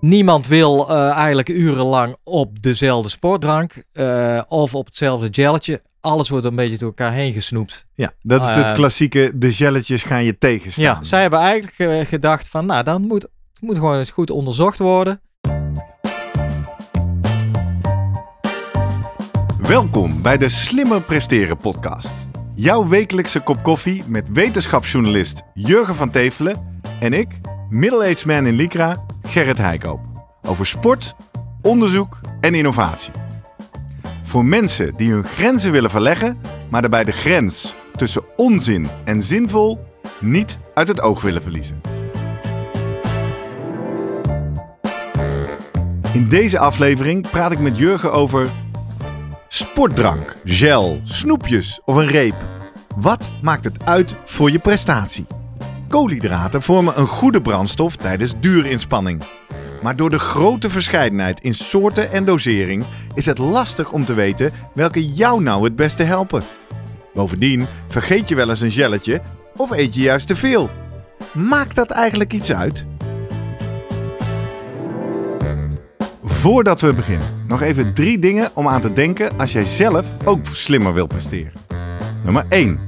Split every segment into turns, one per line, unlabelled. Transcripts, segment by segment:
Niemand wil eh, eigenlijk urenlang op dezelfde sportdrank eh, of op hetzelfde gelletje. Alles wordt een beetje door elkaar heen gesnoept. Ja, dat is het eh,
klassieke, de gelletjes gaan je tegenstaan. Ja,
zij hebben eigenlijk gedacht van, nou, dan moet, het moet gewoon eens goed onderzocht worden.
Welkom bij de Slimmer Presteren podcast. Jouw wekelijkse kop koffie met wetenschapsjournalist Jurgen van Tevelen en ik, Middle-aged man in Lycra, Gerrit Heikoop. Over sport, onderzoek en innovatie. Voor mensen die hun grenzen willen verleggen, maar daarbij de grens tussen onzin en zinvol niet uit het oog willen verliezen. In deze aflevering praat ik met Jurgen over sportdrank, gel, snoepjes of een reep. Wat maakt het uit voor je prestatie? Koolhydraten vormen een goede brandstof tijdens duurinspanning. Maar door de grote verscheidenheid in soorten en dosering is het lastig om te weten welke jou nou het beste helpen. Bovendien vergeet je wel eens een gelletje of eet je juist te veel. Maakt dat eigenlijk iets uit? Voordat we beginnen, nog even drie dingen om aan te denken als jij zelf ook slimmer wil presteren. Nummer 1.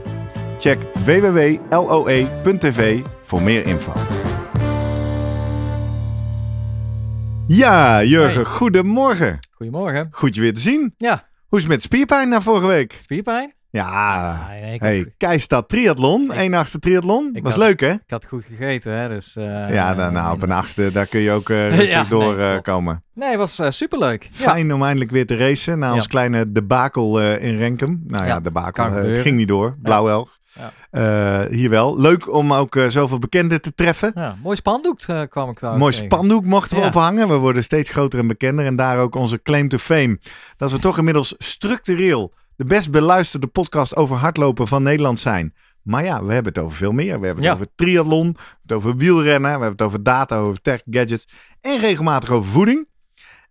Check www.loe.tv voor meer info. Ja, Jurgen, goedemorgen. Goedemorgen. Goed je weer te zien. Ja. Hoe is het met spierpijn na vorige week? Spierpijn? Ja, hey, Keistad Triathlon, één achtste triathlon. Ik was leuk, hè? Ik
had goed gegeten, hè? Dus, eh, ja, eh, nou,
op een achtste, daar kun je ook uh, rustig ja, doorkomen. Nee, nee, het was superleuk. Fijn om eindelijk weer te racen na ons kleine debakel in Renkum. Nou ja, debakel, het ging niet door. Blauw elg. Ja. hier wel. Leuk om ook zoveel bekenden te treffen. Ja,
mooi spandoek kwam ik daar. Mooi spandoek
mochten we ophangen. We worden steeds groter en bekender. En daar ook onze claim to fame. Dat we toch inmiddels structureel de best beluisterde podcast over hardlopen van Nederland zijn. Maar ja, we hebben het over veel meer. We hebben het over triathlon, het over wielrennen, we hebben het over data, over tech, gadgets en regelmatig over voeding. En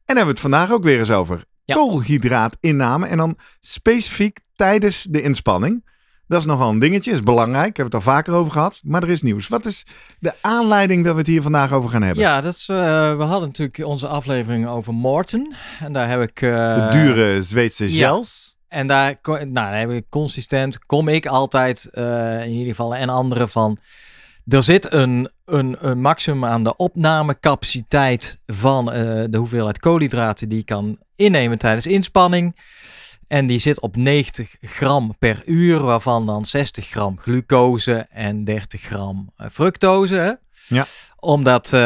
dan hebben we het vandaag ook weer eens over. Koolhydraatinname en dan specifiek tijdens de inspanning. Dat is nogal een dingetje, is belangrijk. Ik heb het al vaker over gehad, maar er is nieuws. Wat is de aanleiding dat we het hier vandaag over gaan hebben?
Ja, dat is, eh, we hadden natuurlijk onze aflevering over Morten. En daar heb ik... Eh, de dure
Zweedse gels.
En daar, nou, daar heb ik consistent, kom ik altijd eh, in ieder geval en anderen van. Er zit een, een, een maximum aan de opnamecapaciteit van eh, de hoeveelheid koolhydraten die je kan innemen tijdens inspanning. En die zit op 90 gram per uur, waarvan dan 60 gram glucose en 30 gram eh, fructose. Ja omdat eh,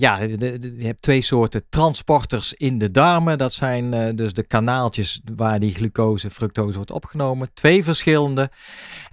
ja, je hebt twee soorten transporters in de darmen. Dat zijn eh, dus de kanaaltjes waar die glucose, fructose wordt opgenomen. Twee verschillende.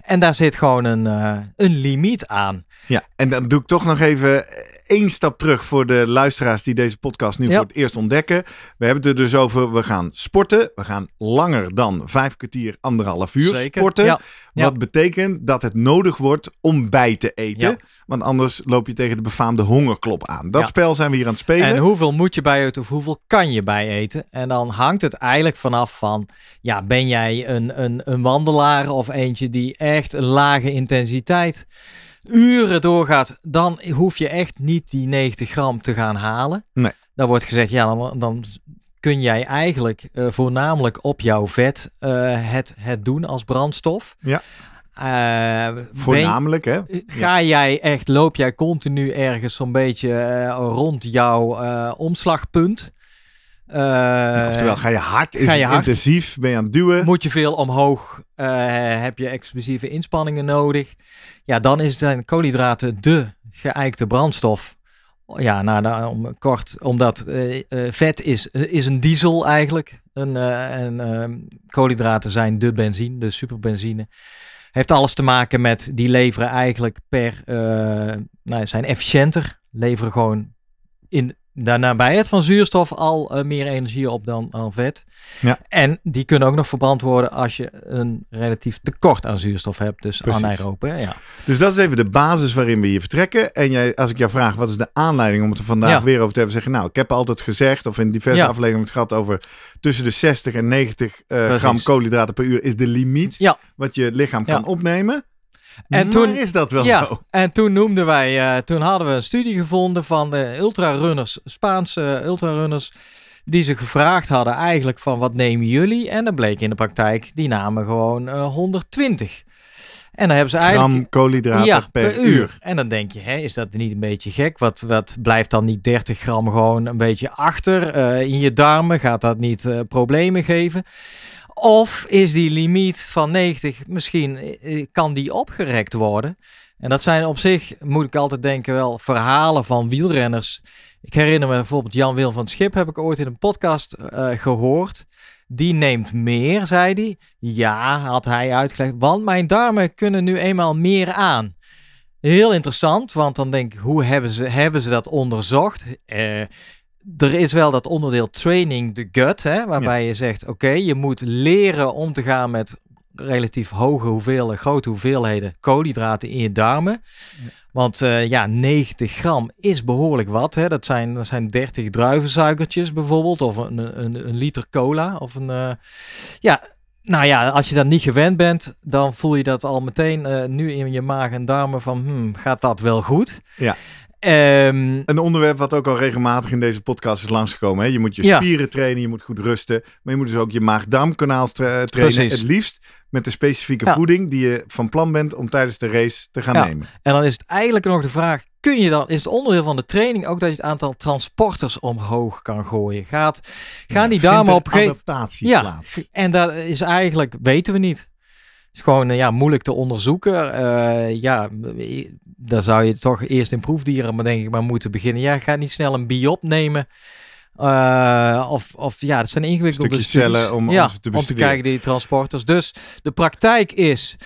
En daar zit gewoon een, eh, een limiet aan. Ja, en dan doe ik toch nog even één
stap terug voor de luisteraars die deze podcast nu voor het eerst ontdekken. We hebben het er dus over, we gaan sporten. We gaan langer dan vijf kwartier, anderhalf uur sporten. Wat betekent dat het nodig wordt om bij te eten. Want anders loop je tegen de de hongerklop aan. Dat spel zijn we hier aan het spelen. En
hoeveel moet je bij eten of hoeveel kan je bij eten? En dan hangt het eigenlijk vanaf van, ja, ben jij een, een, een wandelaar of eentje die echt een lage intensiteit uren doorgaat, dan hoef je echt niet die 90 gram te gaan halen. Nee. Dan wordt gezegd, ja, dan, kun jij eigenlijk eh, voornamelijk op jouw vet eh, het, het doen als brandstof. Ja. Eh, Voornamelijk, hè? Eh, ga jij echt, loop jij continu ergens zo'n beetje eh, rond jouw omslagpunt? oftewel, ga je hard? ga je intensief? Ben je aan het duwen? Moet je veel omhoog? heb je explosieve inspanningen nodig? Ja, dan is zijn koolhydraten de geëikte brandstof. Ja, nou, dan, nou, om, kort, omdat vet is, is een diesel eigenlijk. En, en ehm, koolhydraten zijn de benzine, de superbenzine. Heeft alles te maken met die leveren eigenlijk per. Uh, nou, zijn efficiënter. Leveren gewoon in de het van zuurstof al eh, meer energie op dan aan vet. Ja. En die kunnen ook nog verbrand worden als je een relatief tekort aan zuurstof hebt, dus Precies. anaerobe. Ja.
Dus dat is even de basis waarin we hier vertrekken. En jij, als ik jou vraag, wat is de aanleiding om het er vandaag weer over te hebben? Zeggen, nou, ik heb altijd gezegd, of in diverse afleveringen het gehad over tussen de 60 en 90 eh, gram koolhydraten per uur is de limiet wat je lichaam kan opnemen.
En toen is dat wel ja, zo. En toen noemden wij, eh, toen hadden we een studie gevonden van de ultrarunners, Spaanse ultrarunners, die ze gevraagd hadden eigenlijk van wat nemen jullie? En dan bleek in de praktijk, die namen gewoon 120. Eh, en dan hebben ze eigenlijk... Gram koolhydraten per, uur. En dan denk je, hè, is dat niet een beetje gek? Wat, wat blijft dan niet 30 gram gewoon een beetje achter eh, in je darmen? Gaat dat niet problemen geven? Of is die limiet van 90 misschien, eh, eh, kan die opgerekt worden? En dat zijn op zich, moet ik altijd denken, wel verhalen van wielrenners. Ik herinner me bijvoorbeeld Jan Wil van het Schip, heb ik ooit in een podcast eh, gehoord. Die neemt meer, zei hij. Ja, had hij uitgelegd, want mijn darmen kunnen nu eenmaal meer aan. Heel interessant, want dan denk ik, hoe hebben ze, hebben ze dat onderzocht? Eh er is wel dat onderdeel training the gut, hè, waarbij je zegt: oké, je moet leren om te gaan met relatief hoge hoeveelheden, grote hoeveelheden koolhydraten in je darmen. Want eh, ja, 90 gram is behoorlijk wat. Hè. Dat, zijn, dat zijn 30 druivensuikertjes bijvoorbeeld, of een, een, een liter cola. Of een, eh, ja, nou ja, als je dat niet gewend bent, dan voel je dat al meteen eh, nu in je maag en darmen van, hmm, gaat dat wel goed? Ja. Ehm, een
onderwerp wat ook al regelmatig in deze podcast is langsgekomen. Hè? Je moet je spieren trainen, je moet goed rusten. Maar je moet dus ook je maag-darmkanaal eh, trainen. Het liefst met de specifieke voeding die je van plan
bent om tijdens de race te gaan ja. nemen. En dan is het eigenlijk nog de vraag, kun je dan, is het onderdeel van de training ook dat je het aantal transporters omhoog kan gooien? Gaat, gaan die darmen op een adaptatie plaats. En dat is eigenlijk, weten we niet is gewoon eh, ja, moeilijk te onderzoeken. Uh, ja, daar zou je toch eerst in proefdieren maar denk ik maar moeten beginnen. Ja, gaat niet snel een biop nemen. Eh, of, of ja, dat zijn ingewikkelde cellen om, ja, te om te kijken die transporters. Dus de praktijk is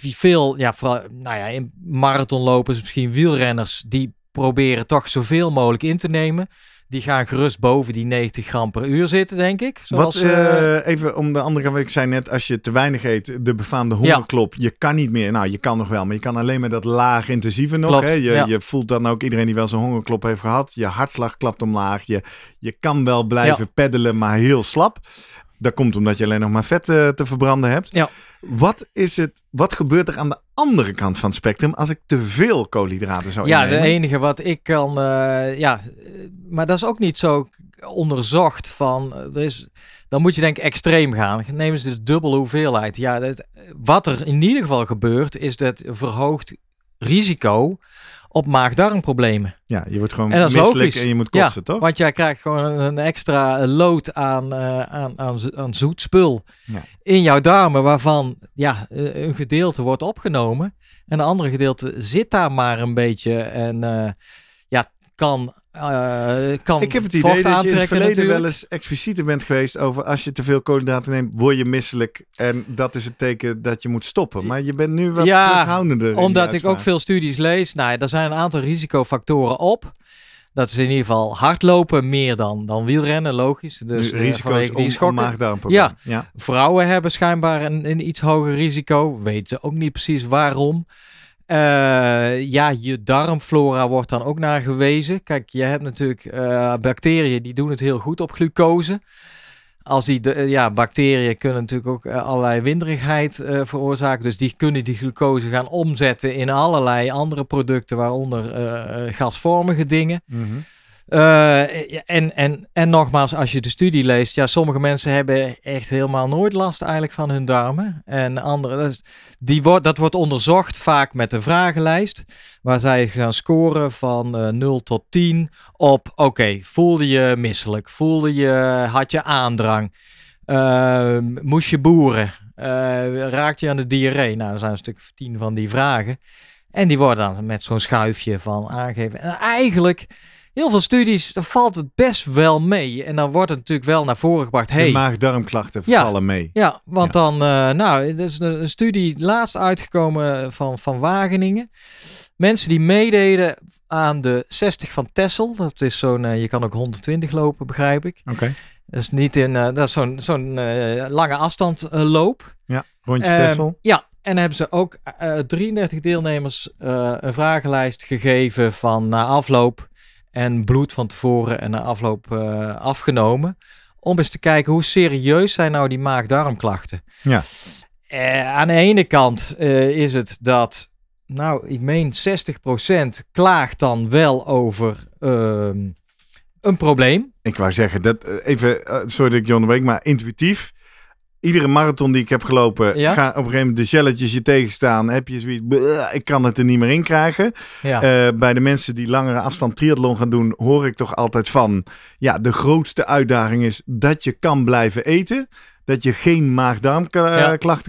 wie veel, ja, vooral, nou ja, in marathonlopers, misschien wielrenners, die proberen toch zoveel mogelijk in te nemen. Die gaan gerust boven die 90 gram per uur zitten, denk ik. Zoals, Wat, eh,
eh, even om de andere kant, ik zei net, als je te weinig eet, de befaamde hongerklop, je kan niet meer. Nou, je kan nog wel, maar je kan alleen maar dat laag intensieve nog. hè? Je, ja. je, voelt dan ook, iedereen die wel zo'n hongerklop heeft gehad, je hartslag klapt omlaag. Je, je kan wel blijven peddelen, maar heel slap. Dat komt omdat je alleen nog maar vet eh, te verbranden hebt. Ja. Wat, is het, wat gebeurt er aan de andere kant van het spectrum als ik te veel koolhydraten zou ja, innemen? Ja, de
enige wat ik kan... Eh, ja, eh, maar dat is ook niet zo onderzocht van... Er is, dan moet je denk ik extreem gaan. Neem eens de dubbele hoeveelheid. Ja, wat er in ieder geval gebeurt is dat verhoogd risico op maag-darmproblemen. Ja, je wordt gewoon en misselijk en je moet kotsen, toch? Want jij krijgt gewoon een extra eh, lood aan, uh, aan, aan, aan zoet spul in jouw darmen, waarvan ja, eh, een gedeelte wordt opgenomen en een andere gedeelte zit daar maar een beetje en ja, kan eh, kan ik heb het idee dat je in het verleden wel
eens explicieter bent geweest over als je te veel koolhydraten neemt, word je misselijk. En dat is het teken dat je moet stoppen. Maar je bent nu wel ja, terughoudender. Omdat ik ook
veel studies lees. Nou, er zijn een aantal risicofactoren op. Dat is in ieder geval hardlopen meer dan, dan wielrennen, logisch. Dus eh, risico's die om, ja. ja, vrouwen hebben schijnbaar een, een iets hoger risico. Weten ze ook niet precies waarom. Uh, ja, je darmflora wordt dan ook naar gewezen. Kijk, je hebt natuurlijk eh, bacteriën die doen het heel goed op glucose. Als die, de, ja, bacteriën kunnen natuurlijk ook eh, allerlei winderigheid veroorzaken. Dus die kunnen die glucose gaan omzetten in allerlei andere producten, waaronder gasvormige dingen. Mm eh, en, en, en nogmaals, als je de studie leest, ja, sommige mensen hebben echt helemaal nooit last eigenlijk van hun darmen. En andere, dat, die wordt, dat wordt onderzocht vaak met een vragenlijst, waar zij gaan scoren van uh, eh, 0 tot 10 op, oké, voelde je misselijk, voelde je, had je aandrang, ehm, moest je boeren, eh, raakte je aan de diarree. Nou, dat zijn een stuk of 10 van die vragen. En die worden dan met zo'n schuifje van aangegeven. En eigenlijk heel veel studies, dan valt het best wel mee. En dan wordt het natuurlijk wel naar voren gebracht. Hey, maag
vallen mee.
Ja, want dan, eh, nou, er is een, studie laatst uitgekomen eh, van, van Wageningen. Mensen die meededen aan de 60 van Tessel. Dat is zo'n, eh, je kan ook 120 lopen, begrijp ik. Oké. Dat is niet in, dat is zo'n zo'n lange afstand loop. Ja, rondje ehm, Tessel. Ja, en hebben ze ook 33 deelnemers een vragenlijst gegeven van na afloop en bloed van tevoren en na afloop eh, afgenomen. Om eens te kijken hoe serieus zijn nou die maag-darmklachten. Ja. Eh, aan de ene kant eh, is het dat, nou, ik meen 60% klaagt dan wel over ehm, een probleem. Ik wou zeggen, dat even, sorry
dat ik je onderweek, maar intuïtief iedere marathon die ik heb gelopen, ga op een gegeven moment de shelletjes je tegenstaan. Heb je zoiets, ik kan het er niet meer in krijgen. Ja. Eh, bij de mensen die langere afstand triathlon gaan doen, hoor ik toch altijd van, ja, de grootste uitdaging is dat je kan blijven eten. Dat je geen maag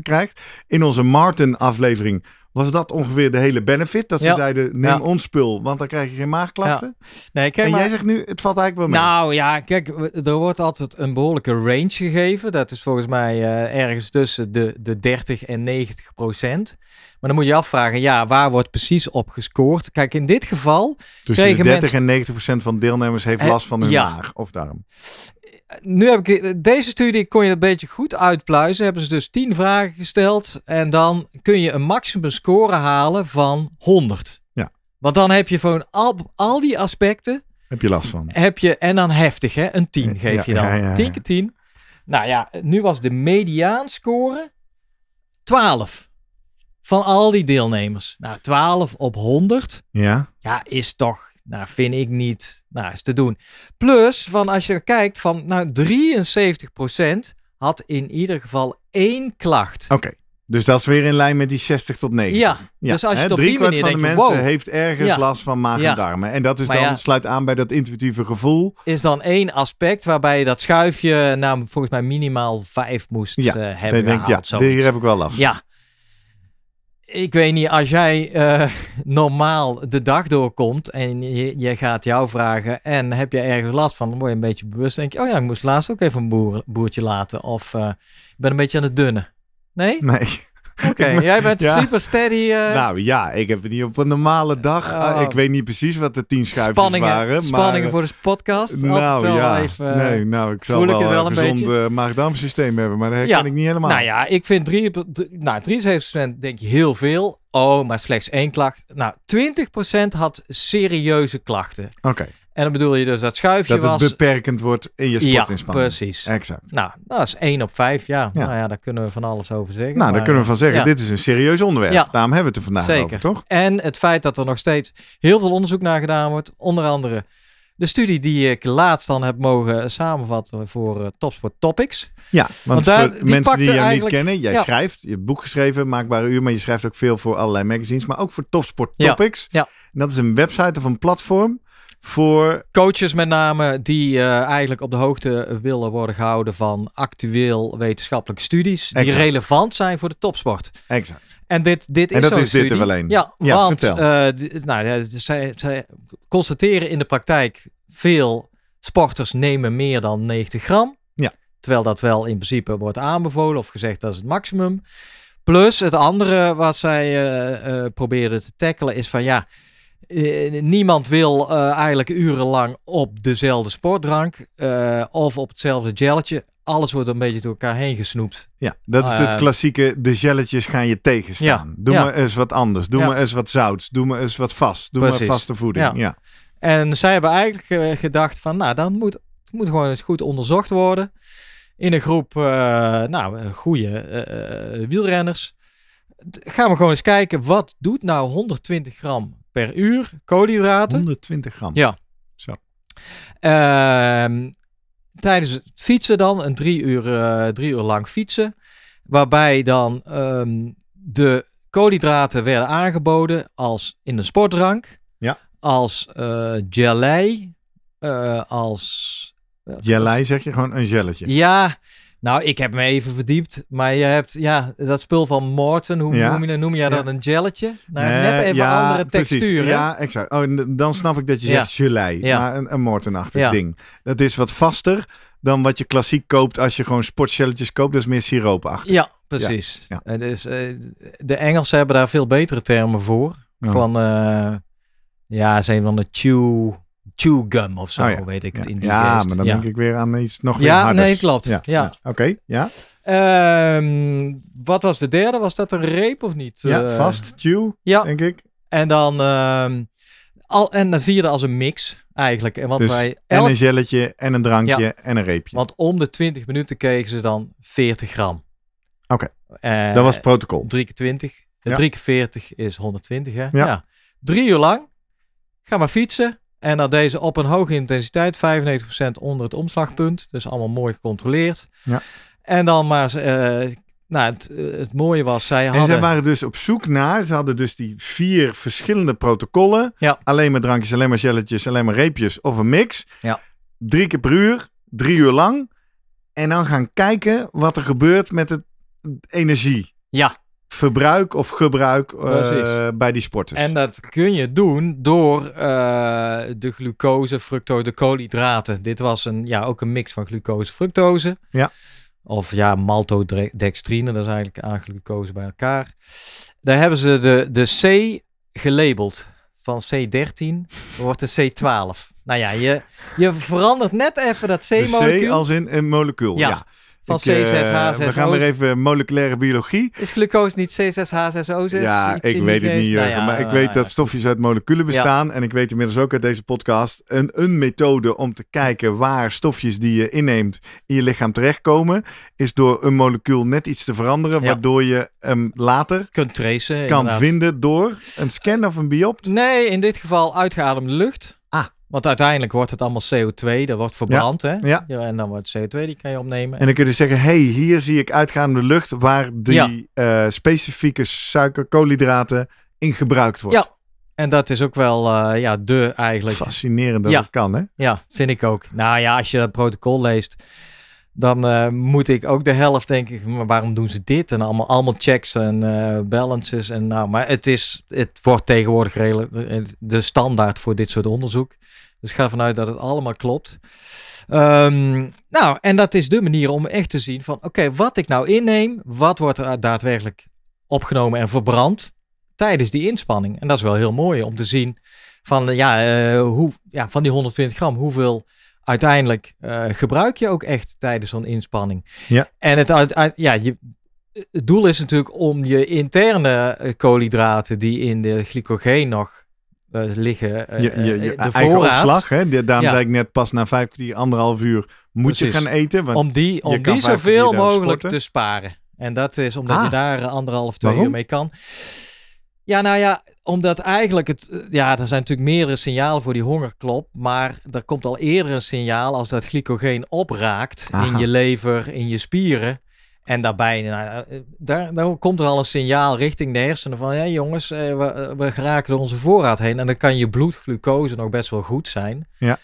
krijgt. In onze Martin-aflevering was dat ongeveer de hele benefit. Dat ze zeiden, neem ons spul, want dan krijg je geen maagklachten.
Nee, kijk en maar, jij zegt
nu, het valt eigenlijk wel mee.
Nou ja, kijk, er wordt altijd een behoorlijke range gegeven. Dat is volgens mij eh, ergens tussen de, de 30 en 90 procent. Maar dan moet je afvragen, ja, waar wordt precies op gescoord? Kijk, in dit geval... Tussen de 30 en
90 procent van deelnemers heeft eh, last van hun maag of darm
nu heb ik deze studie kon je een beetje goed uitpluizen. Hebben ze dus 10 vragen gesteld en dan kun je een maximum score halen van 100. Ja. Want dan heb je gewoon al, al die aspecten. Heb je last van. Heb je, en dan heftig, hè? Een 10 geef je dan. Ja, 10 keer 10. Nou ja, nu was de mediaanscore 12 van al die deelnemers. Nou, 12 op 100. Ja. Ja, is toch nou, vind ik niet. Nou, is te doen. Plus, van als je kijkt, van nou, 73% had in ieder geval één klacht. Oké. Dus dat is weer in lijn
met die 60 tot 90. Ja, dus als je het op die manier van de mensen heeft ergens last van maag en darmen. En dat is dan, sluit aan bij dat intuïtieve gevoel.
Is dan één aspect waarbij je dat schuifje nou, volgens mij minimaal 5 moest eh, hebben denk, gehaald. Ja, hier heb ik wel last. Ja, ik weet niet, als jij eh, normaal de dag doorkomt en je, gaat jou vragen en heb je ergens last van, dan word je een beetje bewust. denk je, oh ja, ik moest laatst ook even een boertje laten of eh, ik ben een beetje aan het dunnen. Nee? Nee. Oké, jij bent super steady. Eh. Nou
ja, ik heb het niet op een normale dag. Ah, oh. ik weet niet precies wat de tien schuifjes spanningen, waren. Spanningen eh, voor de
podcast. Nou wel ja, even, eh, nee, nou ik zal wel, een gezond uh,
maag hebben, maar dat kan ik niet helemaal. Nou ja,
ik vind drie, nou, 73% denk je heel veel. Oh, maar slechts één klacht. Nou, 20% had serieuze klachten. Oké. En dan bedoel je dus dat schuifje dat was... Dat het
beperkend wordt in je sportinspanning. Ja, precies. Exact.
Nou, dat is één op vijf ja. Nou ja, daar kunnen we van alles over zeggen. Nou, daar kunnen we van eh, zeggen, dit
is een serieus onderwerp. Daarom hebben we het er vandaag over,
toch? En het feit dat er nog steeds heel veel onderzoek naar gedaan wordt. Onder andere de studie die ik laatst dan heb mogen samenvatten voor eh, Topsport Topics. Ja, want, daar, voor mensen die jou niet kennen, jij schrijft, je hebt boek geschreven, Maakbare Uur,
maar je schrijft ook veel voor allerlei magazines, maar ook voor Topsport Topics. Ja. En dat is een website of een platform
voor coaches met name die eh, eigenlijk op de hoogte willen worden gehouden van actueel wetenschappelijke studies die relevant zijn voor de topsport. Exact. En dit, dit is en dat is dit er wel een. Ja, ja want eh, nou, zij, constateren in de praktijk veel sporters nemen meer dan 90 gram. Ja. Terwijl dat wel in principe wordt aanbevolen of gezegd dat is het maximum. Plus het andere wat zij uh, eh, probeerden te tackelen is van ja, eh, niemand wil eh, eigenlijk urenlang op dezelfde sportdrank eh, of op hetzelfde gelletje. Alles wordt een beetje door elkaar heen gesnoept. Ja, dat is het
klassieke, de gelletjes gaan je tegenstaan. Doe maar eens wat anders. Doe ja. maar eens wat zout. Doe maar eens wat vast. Doe Precies. maar vaste voeding. Ja.
En zij hebben eigenlijk gedacht van, nou, dan moet, het moet gewoon eens goed onderzocht worden. In een groep, nou, goede wielrenners. Gaan we gewoon eens kijken, wat doet nou 120 gram per uur koolhydraten. 120 gram. Ja. Zo. Uh, tijdens het fietsen dan, een drie uur, eh, drie uur lang fietsen. Waarbij dan ehm, de koolhydraten werden aangeboden als in een sportdrank. Ja. Als uh, gelei. Eh, als... Jelly
zeg je gewoon een gelletje.
Ja, nou, ik heb me even verdiept. Maar je hebt ja, dat spul van Morton. Hoe noem, je, noem dat? Een gelletje? Nou, net even andere textuur. Ja,
exact. Oh, dan snap ik dat je zegt gelei. Maar een, een Morton-achtig ding. Dat is wat vaster dan wat je klassiek koopt
als je gewoon sportgelletjes koopt. Dat is meer siroopachtig. Ja, precies. En dus, eh, de Engelsen hebben daar veel betere termen voor. Oh. Van... Eh, ja, zijn van de chew gum of zo, oh weet ik het in die Ja, maar dan denk ik weer aan iets nog weer Ja, nee, klopt. Ja. Oké, ja. Okay, ehm, wat was de derde? Was dat een reep of niet? Ja, eh, vast, chew, ja. denk ik. En dan... Um, al, en de vierde als een mix eigenlijk. En, wat dus wij elk... en een gelletje en een drankje en een reepje. Want om de 20 minuten kregen ze dan 40 gram. Oké, okay. Eh, dat was het protocol. 3 keer 20, ja. 3 keer 40 is 120 hè? Ja. ja. Drie uur lang, ga maar fietsen. En dat deze op een hoge intensiteit, 95% onder het omslagpunt. Dus allemaal mooi gecontroleerd. Ja. En dan maar uh, nou, het, eh, het, mooie was, zij hadden... En zij waren dus
op zoek naar... Ze hadden dus die vier verschillende protocollen. Ja. Alleen maar drankjes, alleen maar gelletjes, alleen maar reepjes of een mix. Ja. Drie keer per uur, drie uur lang. En dan gaan kijken wat er gebeurt met het energie. Ja verbruik of gebruik eh, bij die
sporters. En dat kun je doen door eh, de glucose, fructose, de koolhydraten. Dit was een, ja, ook een mix van glucose, fructose. Ja. Of ja, maltodextrine, dat is eigenlijk aan glucose bij elkaar. Daar hebben ze de, de C gelabeld. Van C13 wordt de C12. Nou ja, je, je verandert net even dat C-molecuul. C als in een molecuul, ja van eh, C6H6O. we gaan weer even
moleculaire biologie.
Is glucose niet C6H6O6? Ja, ik weet het niet, nou maar ik weet eh, dat
stofjes uit moleculen bestaan. En ik weet inmiddels ook uit deze podcast een, een methode om te kijken waar stofjes die je inneemt in je lichaam terechtkomen. Is door een molecuul net iets te veranderen, waardoor je hem later kunt
tracen, kan vinden door een scan of een biopt. Nee, in dit geval uitgeademde lucht. Want uiteindelijk wordt het allemaal CO2, dat wordt verbrand. hè? Ja. En dan wordt CO2, die kan je
opnemen. En dan kun je dus zeggen, hey, hier zie ik uitgaande lucht waar die eh, specifieke suikerkoolhydraten in gebruikt wordt. Ja,
en dat is ook wel uh, ja, de eigenlijk... Fascinerend dat het kan, hè? Ja, vind ik ook. Nou ja, als je dat protocol leest dan eh, moet ik ook de helft denken, maar waarom doen ze dit? En allemaal, allemaal checks en eh, balances. En nou, maar het, is, het wordt tegenwoordig de standaard voor dit soort onderzoek. Dus ik ga vanuit dat het allemaal klopt. Ehm, nou, en dat is de manier om echt te zien van, oké, wat ik nou inneem, wat wordt er daadwerkelijk opgenomen en verbrand tijdens die inspanning. En dat is wel heel mooi om te zien van, ja, eh, hoe, ja van die 120 gram, hoeveel uiteindelijk eh, gebruik je ook echt tijdens zo'n inspanning. Ja. En het, uit, uit, ja, je, het doel is natuurlijk om je interne eh, koolhydraten die in de glycogeen nog eh, liggen, je, de voorraad. Opslag, hè? Daarom ja. zei ik
net pas na vijf anderhalf uur moet je gaan eten. Want om die, om die zoveel mogelijk te
sparen. En dat is omdat je ah. daar anderhalf, twee uur mee kan. Ja, nou ja, omdat eigenlijk het. Eh, ja, er zijn natuurlijk meerdere signalen voor die hongerklop. Maar er komt al eerder een signaal als dat glycogeen opraakt in je lever, in je spieren. En daarbij, nou, eh, daar, daar, komt er al een signaal richting de hersenen van, ja jongens, eh, we, we geraken door onze voorraad heen. En dan kan je bloedglucose nog best wel goed zijn.
Ja.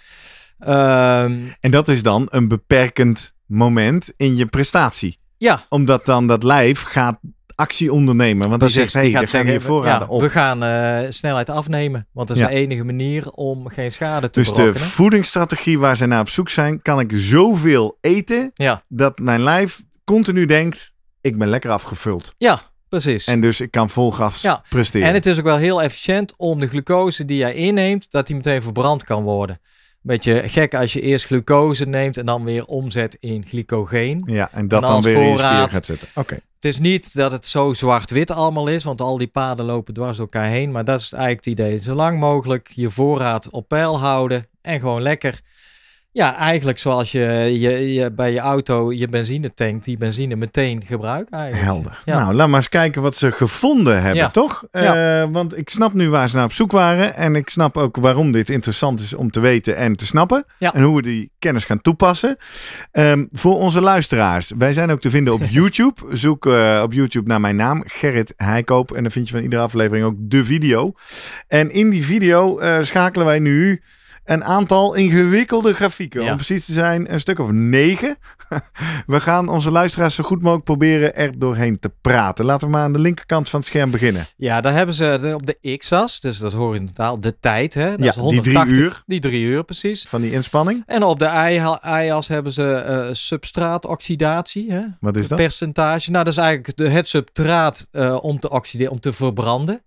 Ehm, en dat is dan een beperkend moment in je prestatie. Ja. Omdat dan dat lijf gaat actie ondernemen. Want dan die zegt, hey, die gaat je voorraden op. We
gaan eh, snelheid afnemen, want dat is de enige manier om geen schade te dus Dus de
voedingsstrategie waar zij naar op zoek zijn, kan ik zoveel eten dat mijn lijf continu denkt, ik ben lekker afgevuld. Ja, Precies. En dus ik kan
vol gas ja. presteren. En het is ook wel heel efficiënt om de glucose die jij inneemt, dat die meteen verbrand kan worden. Beetje gek als je eerst glucose neemt en dan weer omzet in glycogeen. Ja, en dat dan weer in je spier gaat zetten. Oké. Het is niet dat het zo zwart-wit allemaal is, want al die paden lopen dwars door elkaar heen. Maar dat is eigenlijk het idee. Zo lang mogelijk je voorraad op peil houden en gewoon lekker ja, eigenlijk zoals je, je, je, bij je auto je benzine tankt, die benzine meteen gebruikt eigenlijk. Helder. Ja.
Nou, laat maar eens kijken wat ze gevonden hebben, toch? Eh, want ik snap nu waar ze naar op zoek waren en ik snap ook waarom dit interessant is om te weten en te snappen. En hoe we die kennis gaan toepassen. Ehm, voor onze luisteraars, wij zijn ook te vinden op YouTube. Zoek eh, op YouTube naar mijn naam, Gerrit Heikoop. En dan vind je van iedere aflevering ook de video. En in die video eh, schakelen wij nu een aantal ingewikkelde grafieken. Om precies te zijn, een stuk of negen. we gaan onze luisteraars zo goed mogelijk proberen er doorheen te praten. Laten we maar aan de linkerkant van het scherm
beginnen. Ja, daar hebben ze op de x-as, dus dat in totaal de tijd. Hè? Dat ja, is 180, die drie uur. Die drie uur, precies. Van die inspanning. En op de y-as hebben ze eh, substraatoxidatie. Hè? Wat is dat? Percentage. Nou, dat is eigenlijk de, het substraat eh, om te oxideren, om te verbranden.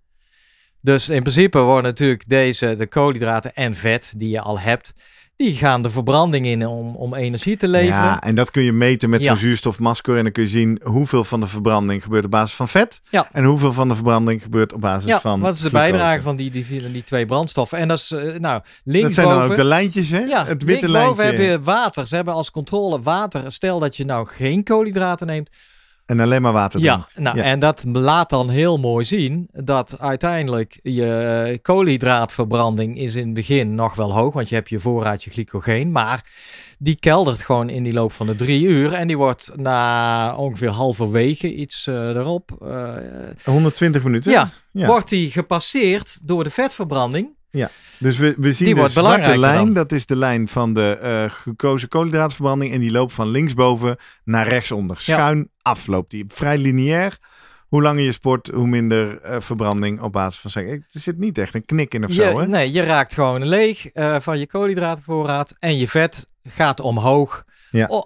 Dus in principe worden natuurlijk deze, de koolhydraten en vet die je al hebt, die gaan de verbranding in om, om energie te leveren. Ja,
en dat kun je meten met zo'n zuurstofmasker. En dan kun je zien hoeveel van de verbranding gebeurt op basis van vet. En hoeveel van de verbranding gebeurt op basis ja, van. Wat is de bijdrage
van die, die, die, twee brandstoffen? En dat is, eh, nou,
linksboven. Dat zijn dan ook de lijntjes, hè? Ja, het witte lijntje. heb je
water. Ze hebben als controle water. Stel dat je nou geen koolhydraten neemt, en alleen maar water drinkt. Nou, ja, nou, en dat laat dan heel mooi zien dat uiteindelijk je koolhydraatverbranding is in het begin nog wel hoog, want je hebt je je glycogeen, maar die keldert gewoon in die loop van de drie uur en die wordt na ongeveer halverwege iets eh, erop. 120 eh, minuten? Ja, ja, wordt die gepasseerd door de vetverbranding ja, dus we, we zien die de zwarte lijn. Dan.
Dat is de lijn van de eh, gekozen koolhydraatverbranding. En die loopt van linksboven naar rechtsonder. Schuin afloopt die. Vrij lineair. Hoe langer je sport, hoe minder eh, verbranding op basis van... Er zit niet echt een knik in of zo, hè?
Nee, je raakt gewoon leeg eh, van je koolhydratenvoorraad. En je vet gaat omhoog.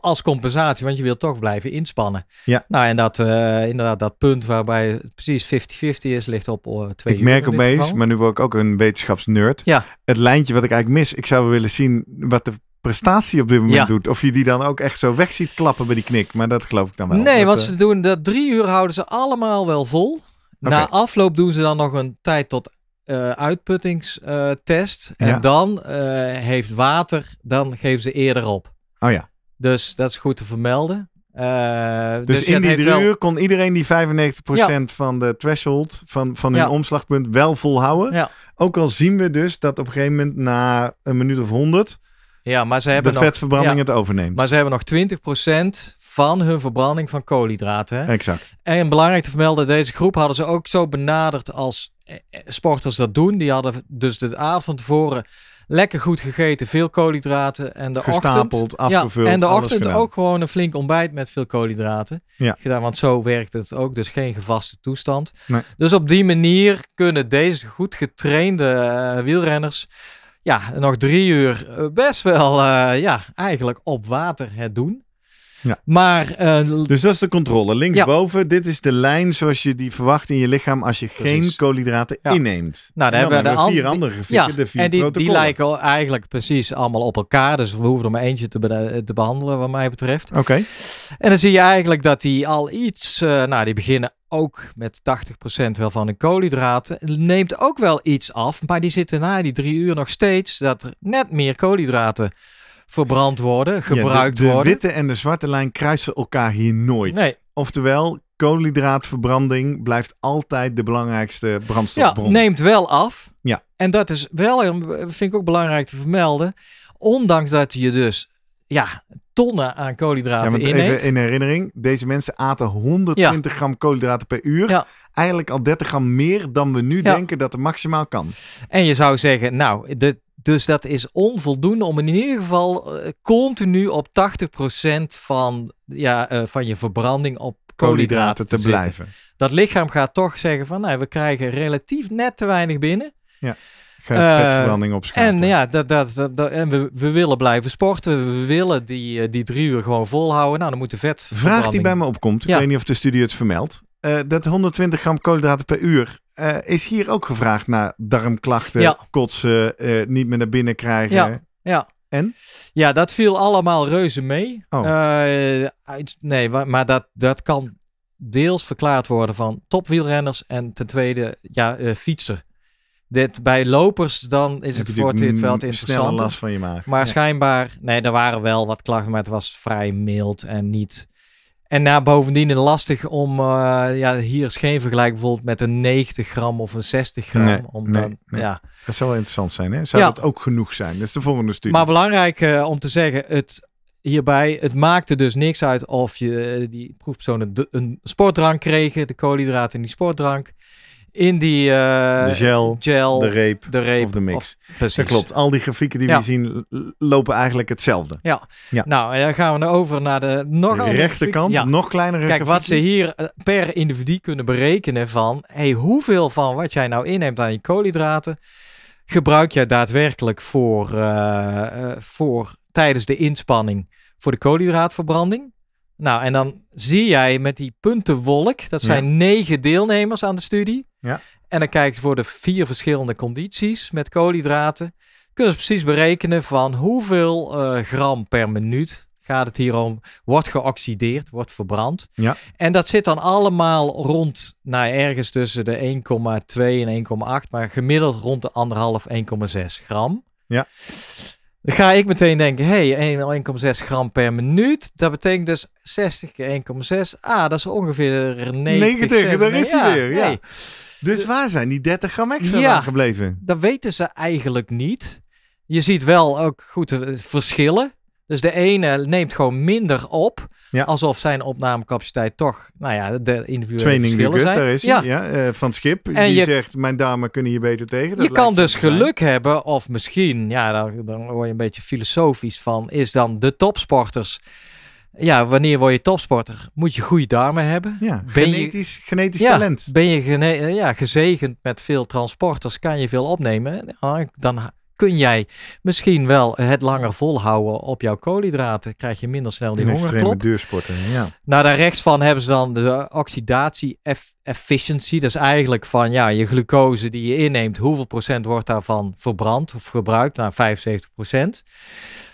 Als compensatie, want je wilt toch blijven inspannen. Ja. Nou, en dat, eh, inderdaad, dat punt waarbij het precies 50-50 is, ligt op uh, twee Ik uur merk opeens, maar
nu word ik ook een wetenschapsnerd. Ja. Het lijntje wat ik eigenlijk mis, ik zou willen zien wat de prestatie op dit moment doet. Of je die dan ook echt zo weg ziet klappen bij die knik. Maar dat geloof ik dan wel. Nee, dat, want ze eh,
doen dat drie uur houden ze allemaal wel vol. Na afloop doen ze dan nog een tijd tot uitputtingstest. en dan heeft water, dan geven ze eerder op. Oh ja. Dus dat is goed te vermelden. Eh, dus, dus, in die drie uur kon
iedereen die 95% van de threshold van, van hun omslagpunt wel volhouden. Ook al zien we dus dat op een gegeven moment na een minuut of 100
ja, maar hebben de vetverbranding het overneemt. Maar ze hebben nog 20% van hun verbranding van koolhydraten. Exact. En belangrijk te vermelden, deze groep hadden ze ook zo benaderd als eh, eh, sporters dat doen. Die hadden dus de avond tevoren lekker goed gegeten, veel koolhydraten. En de ochtend, afgevuld. Ja, en de ochtend ook gewoon een flink ontbijt met veel koolhydraten. Ja. Gedaan, want zo werkt het ook. Dus geen gevaste toestand. Nee. Dus op die manier kunnen deze goed getrainde eh, wielrenners. Ja, nog drie uur eh, best wel, eh, ja, eigenlijk op water het doen.
Maar, eh, dus dat is de controle. Linksboven, dit is de lijn zoals je die verwacht in je lichaam als je
geen koolhydraten ja. inneemt. Nou, daar hebben we de vier andere ja. en die, lijken eigenlijk precies allemaal op elkaar. Dus we hoeven er maar eentje te, behandelen, wat mij betreft. Oké. En dan zie je eigenlijk dat die al iets, eh, nou, die beginnen ook met 80% wel van de koolhydraten. Neemt ook wel iets af, maar die zitten na die drie uur nog steeds dat er net meer koolhydraten verbrand worden, gebruikt worden. De witte en de zwarte lijn kruisen
elkaar hier nooit. Nee. Oftewel, koolhydraatverbranding blijft altijd de belangrijkste brandstofbron. Ja, neemt
wel af. Ja. En dat is wel, eh, vind ik ook belangrijk te vermelden, ondanks dat je dus ja, tonnen aan koolhydraten ja, inneemt. Even in
herinnering, deze mensen aten 120 gram koolhydraten per uur. Ja. Eigenlijk al 30 gram
meer dan we nu denken dat er maximaal kan. En je zou zeggen, nou, de dus dat is onvoldoende om in ieder geval eh, continu op 80% van, ja, eh, van je verbranding op koolhydraten, te, blijven. Dat lichaam gaat toch zeggen van, nou, we krijgen relatief net te weinig binnen. Ja. Ga eh, vetverbranding opschalen. En ja, dat, dat, dat, en we, we, willen blijven sporten. We willen die, die drie uur gewoon volhouden. Nou, dan moet de vet. Vraag die bij me opkomt. Ik weet niet
of de studie het vermeldt. Uh, dat 120 gram koolhydraten per uur eh, is hier ook gevraagd naar darmklachten, kotsen, eh, niet meer naar binnen krijgen. Ja,
ja. En? Ja, dat viel allemaal reuze mee. Oh. Eh, nee, maar dat, dat kan deels verklaard worden van topwielrenners en ten tweede ja, fietsen. Dit, bij lopers dan is het voor dit wel interessant. last van je maag. Maar schijnbaar, nee, er waren wel wat klachten, maar het was vrij mild en niet en na nou, bovendien lastig om, eh, ja, hier is geen vergelijk bijvoorbeeld met een 90 gram of een 60 gram. om dan, Ja.
Dat zou wel interessant zijn, hè? Zou dat
ook genoeg zijn? Dat is de volgende studie. Maar belangrijk eh, om te zeggen, het hierbij, het maakte dus niks uit of je eh, die proefpersonen een sportdrank kregen, de koolhydraten in die sportdrank, in die eh, de gel, de
reep, de of de mix. precies. Dat klopt.
Al die grafieken
die we zien lopen eigenlijk hetzelfde.
Ja. ja. Nou, dan gaan we over naar de nog de rechterkant, nog kleinere Kijk, wat ze hier eh, per individu kunnen berekenen van... Hey, hoeveel van wat jij nou inneemt aan je koolhydraten... gebruik jij daadwerkelijk voor, eh, voor tijdens de inspanning voor de koolhydraatverbranding? Nou, en dan zie jij met die puntenwolk, dat zijn negen deelnemers aan de studie ja. En dan kijk je voor de vier verschillende condities met koolhydraten. Kun je precies berekenen van hoeveel eh, gram per minuut gaat het hier om, wordt geoxideerd, wordt verbrand. Ja. En dat zit dan allemaal rond, nou ergens tussen de 1,2 en 1,8, maar gemiddeld rond de 1,5, 1,6 gram. Ja. Dan ga ik meteen denken, hey, 1,6 gram per minuut. Dat betekent dus 60 keer 1,6. Ah, dat is ongeveer 90. 90, daar is hij weer, ja. Dus waar zijn die 30 gram extra ja, gebleven? Dat weten ze eigenlijk niet. Je ziet wel ook goed eh, verschillen. Dus de ene neemt gewoon minder op. Alsof zijn opnamecapaciteit toch, nou ja, de individuele Training verschillen good, zijn. Is ja.
Eh, van Schip. En die je, zegt, mijn dame kunnen hier beter tegen. Dat je kan dus
geluk hebben of misschien, ja, dan dan word je een beetje filosofisch van, is dan de topsporters ja, wanneer word je topsporter? Moet je goede darmen hebben. Ja, genetisch, genetisch talent. Ben je ja, gezegend met veel transporters, kan je veel opnemen. Dan kun jij misschien wel het langer volhouden op jouw koolhydraten. Krijg je minder snel die hongerklop.
duursporten, ja.
Nou, daar rechts van hebben ze dan de oxidatie efficiency. Dat is eigenlijk van, ja, je glucose die je inneemt, hoeveel procent wordt daarvan verbrand of gebruikt? Nou, 75 procent.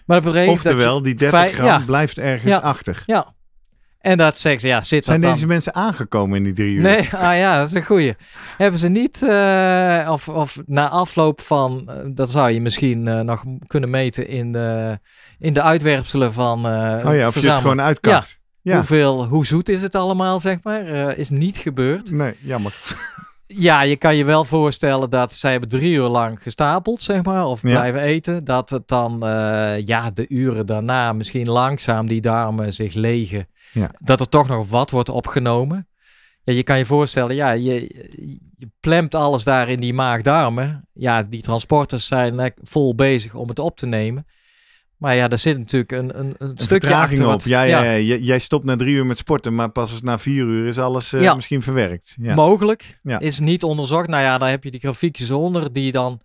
Maar dat Oftewel, dat die 30 gram blijft ergens ja, achter. Ja, en dat zegt ze, ja, zit Zijn deze
mensen aangekomen in die drie uur? Nee,
ah ja, dat is een goeie. Hebben ze niet, eh, of, of na afloop van, eh, dat zou je misschien eh, nog kunnen meten in de, in de uitwerpselen van Oh ja, of je het gewoon uitkakt. ja. Hoeveel, hoe zoet is het allemaal, zeg maar, is niet gebeurd. Nee, jammer ja, je kan je wel voorstellen dat zij hebben drie uur lang gestapeld, zeg maar, of blijven eten. Dat het dan, eh, ja, de uren daarna misschien langzaam die darmen zich legen. Dat er toch nog wat wordt opgenomen. Ja, je kan je voorstellen, ja, je, je plemt alles daar in die maagdarmen. Ja, die transporters zijn eh, vol bezig om het op te nemen. Maar ja, daar zit natuurlijk een, een, een, stukje achter. op. Ja, ja,
Jij stopt na drie uur met sporten, maar pas als na vier uur is alles eh, misschien verwerkt.
Mogelijk. Is niet onderzocht. Nou ja, daar heb je die grafiekjes onder die dan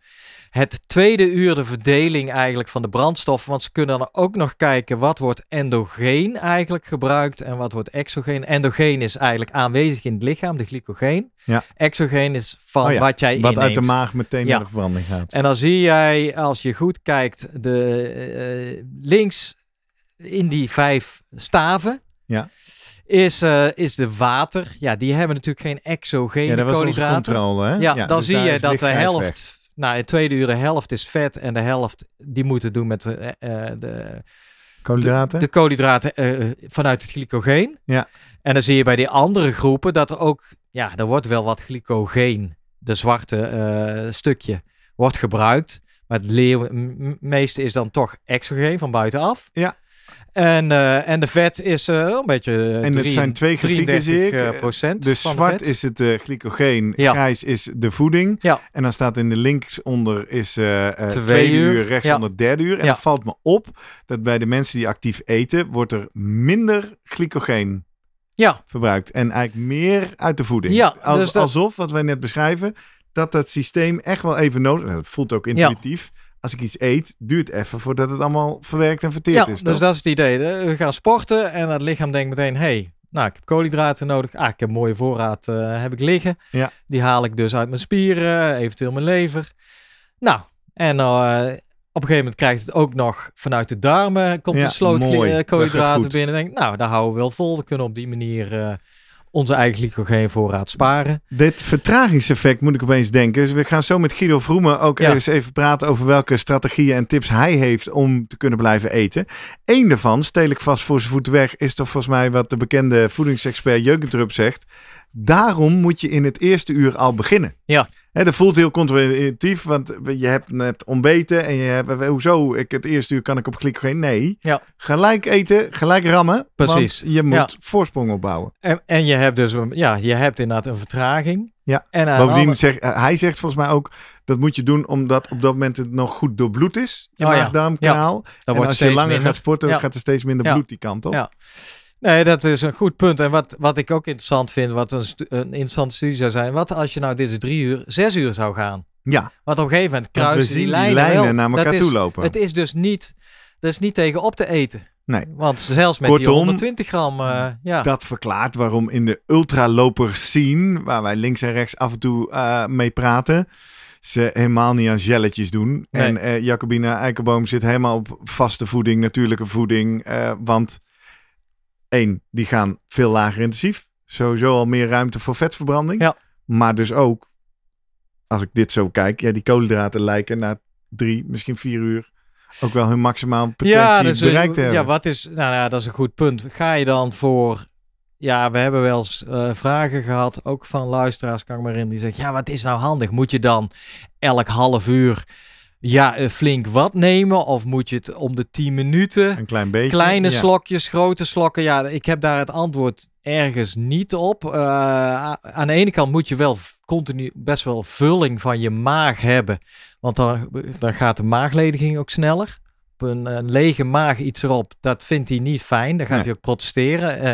het tweede uur de verdeling eigenlijk van de brandstof. Want ze kunnen dan ook nog kijken wat wordt endogeen eigenlijk gebruikt en wat wordt exogeen. Endogeen is eigenlijk aanwezig in het lichaam, de glycogeen. Ja. Exogeen is van oh wat jij wat uit de maag meteen ja. naar de verbranding gaat. En dan zie jij, als je goed kijkt, de, eh, links in die vijf staven. Ja is, eh, is de water. Ja, die hebben natuurlijk geen exogene koolhydraten. Ja, dan dus zie je dat de helft nou, in tweede uur de helft is vet en de helft die moeten doen met eh, eh, de... Koolhydraten? De, koolhydraten eh, vanuit het glycogeen. Ja. En dan zie je bij die andere groepen dat er ook... Ja, er wordt wel wat glycogeen, de zwarte stukje, wordt gebruikt. Maar het meeste is dan toch exogeen van buitenaf. Ja. En, eh, en de vet is uh, een beetje. Eh, en het zijn twee grafieken, zie ik. dus zwart is het uh, glycogeen, grijs
is de voeding. En dan staat in de links onder is twee, uur, uur rechts onder derde uur. En het valt me op dat bij de mensen die actief eten, wordt er minder glycogeen ja. verbruikt. En eigenlijk meer uit de voeding. Ja, dus Alsof, wat wij net beschrijven, dat dat systeem echt wel even nodig is. Nou, dat voelt ook intuïtief. Ja als ik iets eet, duurt
even voordat het allemaal verwerkt en verteerd is. Dus toch? Dus dat is het idee. We gaan sporten en het lichaam denkt meteen: hey, nou, ik heb koolhydraten nodig. Ah, ik heb een mooie voorraad eh, heb ik liggen. Ja. Die haal ik dus uit mijn spieren, eventueel mijn lever. Nou, en eh, op een gegeven moment krijgt het ook nog vanuit de darmen. Komt ja, de sloot eh, koolhydraten binnen. Denk, nou, daar houden we wel vol. We kunnen op die manier onze eigen voorraad sparen.
Dit vertragingseffect moet ik opeens denken. Dus we gaan zo met Guido Vroemen ook eens even praten over welke strategieën en tips hij heeft om te kunnen blijven eten. Eén daarvan, stel ik vast voor zijn voet weg, is toch volgens mij wat de bekende voedingsexpert Jeukendrup zegt. Daarom moet je in het eerste uur al beginnen. Ja. Hè, dat voelt heel controvertief, want je hebt net ontbeten en je hebt, hoezo, ik, het eerste uur kan ik op klik geen nee. Ja.
Gelijk eten, gelijk rammen, Precies. je moet voorsprong opbouwen. En, en, je hebt dus, ja, je hebt inderdaad een vertraging. Ja, en bovendien
zegt, hij zegt volgens mij ook, dat moet je doen omdat op dat moment het nog goed door bloed is, je oh, kanaal. En als je langer gaat sporten, gaat er steeds minder bloed die kant op. Ja.
Nee, dat is een goed punt. En wat, wat ik ook interessant vind, wat een, een interessante studie zou zijn, wat als je nou dit is drie uur, zes uur zou gaan? Ja. Want op een gegeven moment kruisen die, lijnen, naar elkaar toe lopen. Het is dus niet, dat is niet tegen op te eten. Nee. Want zelfs met die 120 gram, eh, ja.
Dat verklaart waarom in de ultraloper scene, waar wij links en rechts af en toe eh, mee praten, ze helemaal niet aan gelletjes doen. En eh, Jacobina Eikenboom zit helemaal op vaste voeding, natuurlijke voeding, want die gaan veel lager intensief. Sowieso al meer ruimte voor vetverbranding. Ja. Maar dus ook, als ik dit zo kijk, ja, die koolhydraten lijken na drie, misschien vier uur ook wel hun maximaal potentie dus, eh, bereikt te hebben. Ja,
wat is, nou ja, dat is een goed punt. Ga je dan voor, ja, we hebben wel eens eh, vragen gehad, ook van luisteraars, kan ik maar in, die zeggen, ja, wat is nou handig? Moet je dan elk half uur ja, eh, flink wat nemen? Of moet je het om de 10 minuten? Een klein beetje. Kleine slokjes, grote slokken. Ja, ik heb daar het antwoord ergens niet op. Eh, aan de ene kant moet je wel continu best wel vulling van je maag hebben. Want dan, dan gaat de maaglediging ook sneller. Op een, lege maag iets erop, dat vindt hij niet fijn. Dan gaat hij ook protesteren. Eh,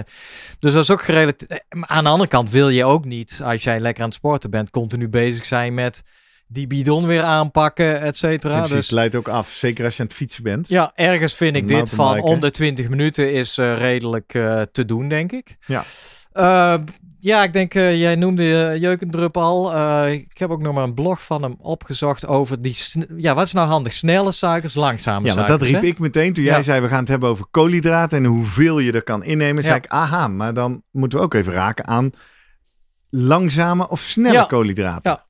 dus dat is ook gerelateerd. Aan de andere kant wil je ook niet, als jij lekker aan het sporten bent, continu bezig zijn met die bidon weer aanpakken, et cetera. dus het leidt ook af, zeker als je aan het fietsen bent. Ja, ergens vind ik dit van onder 20 minuten is eh, redelijk eh, te doen, denk ik. Ja. Ehm, ja, ik denk, eh, jij noemde Jeukendrup al. ik heb ook nog maar een blog van hem opgezocht over die... Ja, wat is nou handig? Snelle suikers, langzame suikers. Ja, dat riep ik
meteen toen jij zei, we gaan het hebben over koolhydraten en hoeveel je er kan innemen. Zei ik, aha, maar dan moeten we ook even raken aan langzame of snelle koolhydraten.
Ja,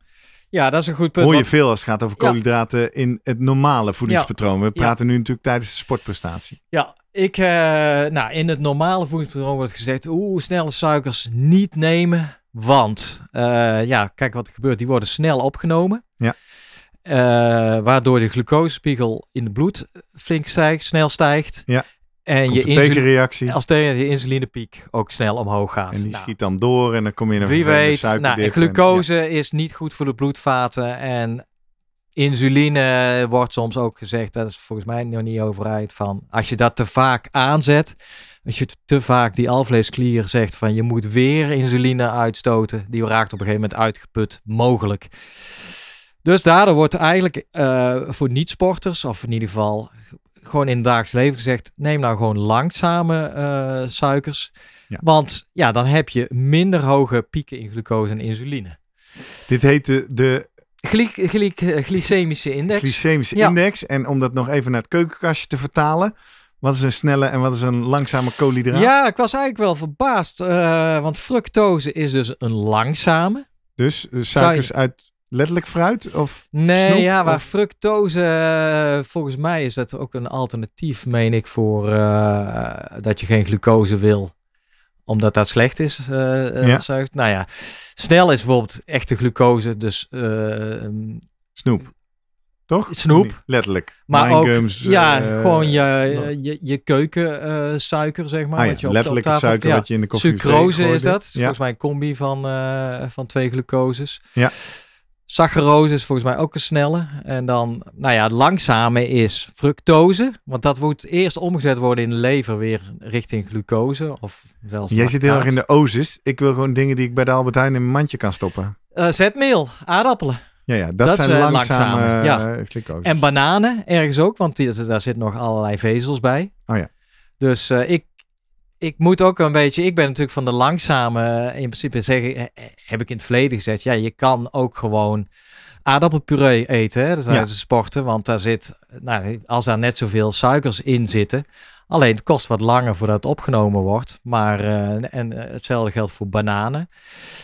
ja, dat is een goed punt. Hoor je veel
als het gaat over koolhydraten in het normale voedingspatroon. We praten nu natuurlijk tijdens de sportprestatie.
Ja, ik, eh, nou, in het normale voedingspatroon wordt gezegd, oeh, snelle suikers niet nemen, want, eh, ja, kijk wat er gebeurt. Die worden snel opgenomen. Ja. Eh, waardoor de glucosespiegel in het bloed flink stijgt, snel stijgt. Ja. En je tegenreactie. Als tegen je insulinepiek
ook snel omhoog gaat. En die nou, schiet dan door en dan kom je naar Wie weet, nou, glucose
is niet goed voor de bloedvaten. En insuline wordt soms ook gezegd, dat is volgens mij nog niet overheid van. Als je dat te vaak aanzet, als je te vaak die alvleesklier zegt van je moet weer insuline uitstoten, die raakt op een gegeven moment uitgeput, mogelijk. Dus daardoor wordt eigenlijk eh, voor niet-sporters, of in ieder geval gewoon in het dagelijks leven gezegd, neem nou gewoon langzame eh, suikers. Want ja, dan heb je minder hoge pieken in glucose en insuline. Dit heet de, de... Gly, glycemische index. Glycemische index. En om dat nog even naar
het keukenkastje te vertalen. Wat is een snelle en wat is een langzame koolhydraat?
Ja, ik was eigenlijk wel verbaasd. Eh, want fructose is dus een langzame. Dus eh, suikers uit Letterlijk fruit of Nee, ja, waar fructose, eh, volgens mij is dat ook een alternatief, meen ik, voor eh, dat je geen glucose wil omdat dat slecht is, eh, ja. zuigt. Nou ja, snel is bijvoorbeeld echte glucose, dus... snoep, toch? Snoep. letterlijk. Maar ook, ja, gewoon je, je, je keukensuiker, zeg maar. Ah wat je op, letterlijk op tafel, suiker ja. wat je in de koffie Sucrose is dat. Volgens mij een combi van, van twee glucoses. Ja. Saccharose is volgens mij ook een snelle. En dan, nou ja, het langzame is fructose. Want dat moet eerst omgezet worden in de lever weer richting glucose. Of zelfs Jij zit heel erg in
de ozis. Ik wil gewoon dingen die ik bij de Albert Heijn in mijn mandje kan stoppen.
Eh, zetmeel, aardappelen. Ja, ja dat, zijn eh, langzame, eh, ja. En bananen ergens ook, want die, daar zitten nog allerlei vezels bij. Oh ja. Dus ik ik moet ook een beetje, ik ben natuurlijk van de langzame, eh, in principe zeggen, eh, eh, heb ik in het verleden gezegd, ja, je kan ook gewoon aardappelpuree eten, dus dat zijn ja. sporten, want daar zit, nou, als daar net zoveel suikers in zitten, alleen het kost wat langer voordat het opgenomen wordt, maar, en hetzelfde geldt voor bananen.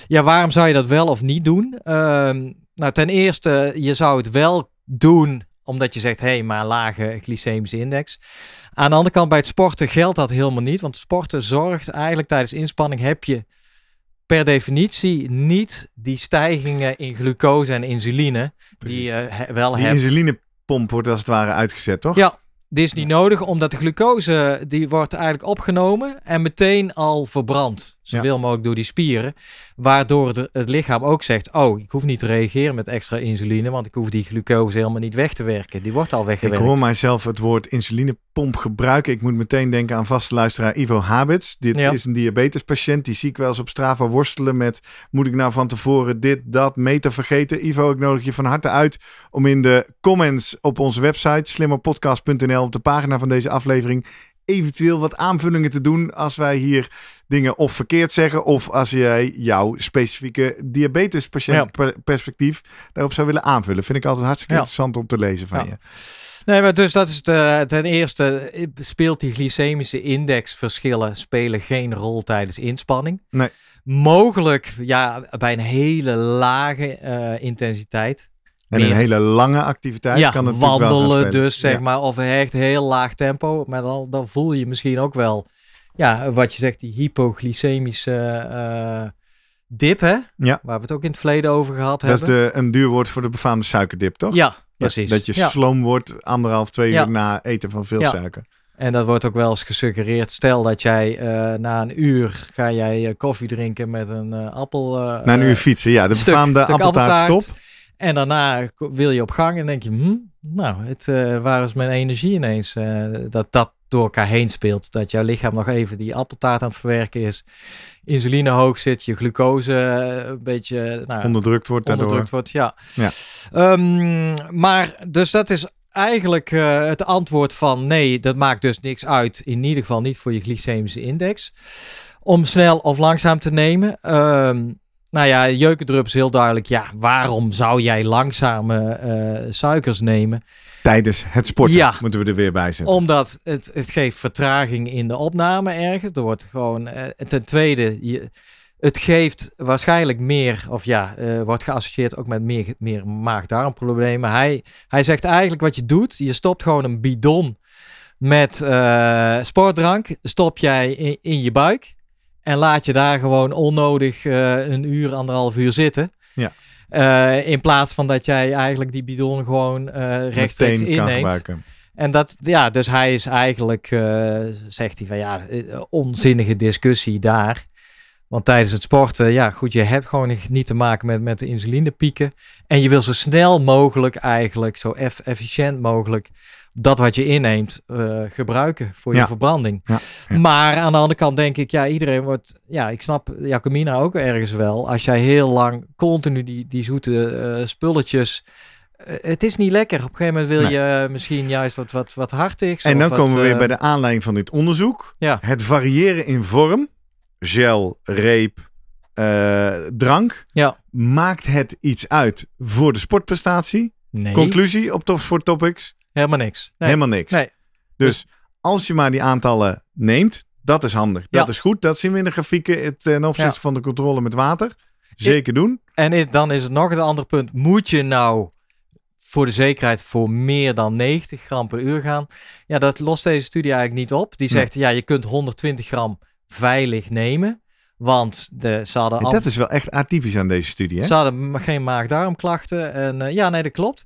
Ja, waarom zou je dat wel of niet doen? Ehm, nou, ten eerste, je zou het wel doen omdat je zegt, hé, hey, maar lage glycemische index. Aan de andere kant, bij het sporten geldt dat helemaal niet. Want sporten zorgt eigenlijk tijdens inspanning heb je per definitie niet die stijgingen in glucose en insuline. Die je eh, wel hebt. Die
insulinepomp wordt als het ware uitgezet, toch? Ja,
die is niet nodig, omdat de glucose die wordt eigenlijk opgenomen en meteen al verbrand. Zoveel mogelijk door die spieren. Waardoor het, het, lichaam ook zegt: Oh, ik hoef niet te reageren met extra insuline. Want ik hoef die glucose helemaal niet weg te werken. Die wordt al weggewerkt. Ik hoor mijzelf het
woord insulinepomp gebruiken. Ik moet meteen denken aan vaste luisteraar Ivo Habits. Dit is een diabetespatiënt. Die zie wel eens op Strava worstelen met: Moet ik nou van tevoren dit, dat, te vergeten? Ivo, ik nodig je van harte uit om in de comments op onze website slimmerpodcast.nl op de pagina van deze aflevering eventueel wat aanvullingen te doen als wij hier dingen of verkeerd zeggen. Of als jij jouw specifieke diabetespatiënt perspectief daarop zou willen aanvullen. Vind ik altijd hartstikke interessant om te lezen van je.
Nee, maar dus dat is de, eh, ten eerste eh, speelt die glycemische indexverschillen spelen geen rol tijdens inspanning. Nee. Mogelijk ja, bij een hele lage eh, intensiteit. En een hele lange activiteit ja, kan het wandelen wel dus, zeg maar, of echt heel laag tempo. Maar dan, dan voel je misschien ook wel ja, wat je zegt, die hypoglycemische eh, eh, dip, hè? Ja. Waar we het ook in het verleden over gehad hebben. Dat is de,
een duur woord voor de befaamde suikerdip, toch? Ja, precies. dat je sloom wordt anderhalf, twee uur na eten van veel suiker.
En dat wordt ook wel eens gesuggereerd. Stel dat jij eh, na een uur ga jij koffie drinken met een appel. na een uur fietsen, ja. De stuk, befaamde appeltaartstop. En daarna wil je op gang en denk je, hm, nou, het, waar is mijn energie ineens? dat, dat door elkaar heen speelt. Dat jouw lichaam nog even die appeltaart aan het verwerken is. Insuline hoog zit, je glucose eh, een beetje nou, onderdrukt wordt. Onderdrukt wordt, ja. ja. Ehm, maar dus dat is eigenlijk eh, het antwoord van nee, dat maakt dus niks uit. In ieder geval niet voor je glycemische index. Om snel of langzaam te nemen. Ehm, nou ja, jeukendrup is heel duidelijk. Ja, waarom zou jij langzame eh, suikers nemen? Tijdens het sporten
moeten we er weer bij zetten.
Omdat het, het geeft vertraging in de opname ergens. Er wordt gewoon... Eh, ten tweede, je, het geeft waarschijnlijk meer... Of ja, eh, wordt geassocieerd ook met meer, meer maag Hij, hij zegt eigenlijk wat je doet. Je stopt gewoon een bidon met sportdrank. Stop jij in, in je buik. En laat je daar gewoon onnodig eh, een uur, anderhalf uur zitten. Ja. Eh, in plaats van dat jij eigenlijk die bidon gewoon uh, rechtstreeks inneemt. En dat, ja, dus hij is eigenlijk, zegt hij van ja, onzinnige discussie daar. Want tijdens het sporten, ja goed, je hebt gewoon niet te maken met, met de insulinepieken. En je wil zo snel mogelijk eigenlijk, zo efficiënt mogelijk, dat wat je inneemt eh, gebruiken voor je verbranding. Ja, Maar aan de andere kant denk ik, ja, iedereen wordt, ja, ik snap Jacomina ook ergens wel. Als jij heel lang continu die, die zoete eh, spulletjes. Eh, het is niet lekker. Op een gegeven moment wil je misschien juist wat, wat, wat hartigs. En dan komen we weer bij de
aanleiding van dit onderzoek. Het variëren in vorm, gel, reep, drank, maakt het iets uit voor de sportprestatie. Nee. Conclusie op Top Sport Topics. Helemaal niks. Nee. Helemaal niks. Dus als je maar die aantallen neemt, dat is handig. Dat is goed. Dat zien we in de
grafieken eh, ten opzichte van de controle met water. Zeker doen. En dan is het nog een ander punt. Moet je nou voor de zekerheid voor meer dan 90 gram per uur gaan? Ja, dat lost deze studie eigenlijk niet op. Die zegt, ja, je kunt 120 gram veilig nemen. Want de, ze hadden... Dat is
wel echt atypisch aan deze studie, hè? Ze
hadden geen maag-darmklachten. En eh, ja, nee, dat klopt.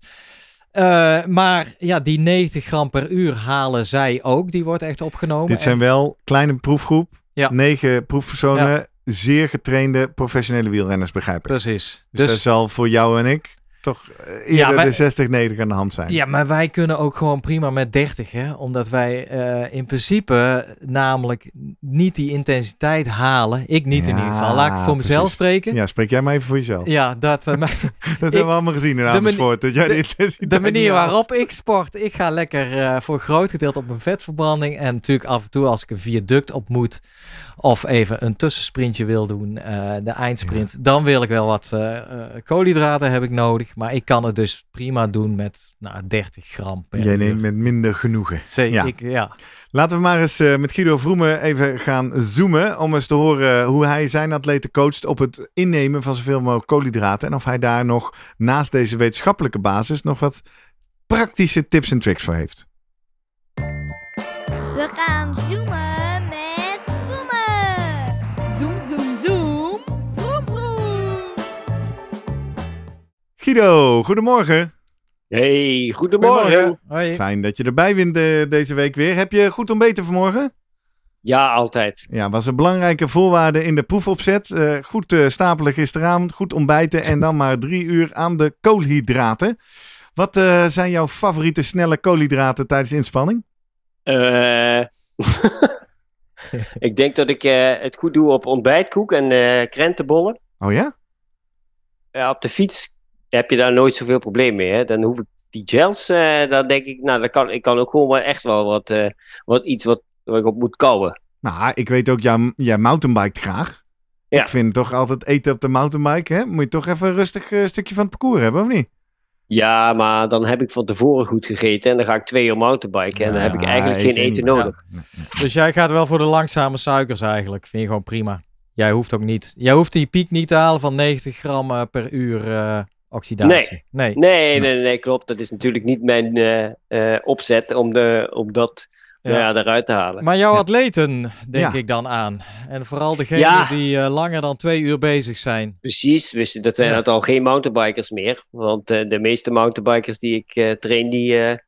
Eh, maar ja, die 90 gram per uur halen zij ook. Die wordt echt opgenomen. Dit zijn en...
wel kleine proefgroep. Ja. Negen proefpersonen. Zeer getrainde professionele wielrenners, begrijp ik. Precies. Dus, dus dat zal voor jou en ik toch eh, eerder de 60, 90 aan de hand zijn. Ja, maar
wij kunnen ook gewoon prima met 30, hè? Omdat wij eh, in principe namelijk niet die intensiteit halen. Ik niet in ieder geval. Laat ik voor mezelf spreken.
Ja, spreek jij maar even voor jezelf.
Ja, dat... Eh, dat hebben
we allemaal gezien in Amersfoort. Dat jij de, manier waarop
ik sport, ik ga lekker voor groot gedeelte op mijn vetverbranding. En natuurlijk af en toe als ik een viaduct op moet of even een tussensprintje wil doen, de eindsprint, dan wil ik wel wat koolhydraten heb ik nodig. Maar ik kan het dus prima doen met nou, 30 gram per Jij neemt met minder genoegen. Zeker,
ja. Laten we maar eens eh, met Guido Vroemen even gaan zoomen. Om eens te horen hoe hij zijn atleten coacht op het innemen van zoveel mogelijk koolhydraten. En of hij daar nog naast deze wetenschappelijke basis nog wat praktische tips en tricks voor heeft. We gaan zoomen. Guido, goedemorgen. Hey, goedemorgen. Fijn dat je erbij bent eh, deze week weer. Heb je goed ontbeten vanmorgen? Ja, altijd. Ja, was een belangrijke voorwaarde in de proefopzet. Eh, goed uh, stapelen gisteravond, goed ontbijten en dan maar drie uur aan de koolhydraten. Wat zijn jouw favoriete snelle koolhydraten tijdens inspanning?
ik denk dat ik het goed doe op ontbijtkoek en krentenbollen. Oh ja? Ja, op de fiets heb je daar nooit zoveel probleem mee. Hè? Dan hoef ik die gels, uh, eh, dan denk ik, nou, dan kan, ik kan ook gewoon echt wel wat, eh, wat iets wat, wat ik op moet kouwen.
Nou, ik weet ook, jij, jij graag. Ja. Ik vind toch altijd eten op de mountainbike, hè? Moet je toch even een rustig eh, stukje van het parcours
hebben, of niet?
Ja, maar dan heb ik van tevoren goed gegeten en dan ga ik twee uur mountainbiken en dan heb ik eigenlijk geen eten nodig.
Dus jij gaat wel voor de langzame suikers eigenlijk, vind je gewoon prima. Jij hoeft ook niet, jij hoeft die piek niet te halen van 90 gram per uur
oxidatie. Nee. Nee. Nee, nee, klopt. Dat is natuurlijk niet mijn eh, eh, opzet om, de, om dat ja. Nou eruit te halen. Maar
jouw atleten, denk ik dan aan. En vooral degenen die eh, langer dan twee uur bezig zijn.
Precies, dat zijn het al geen mountainbikers meer. Want de meeste mountainbikers die ik train, die,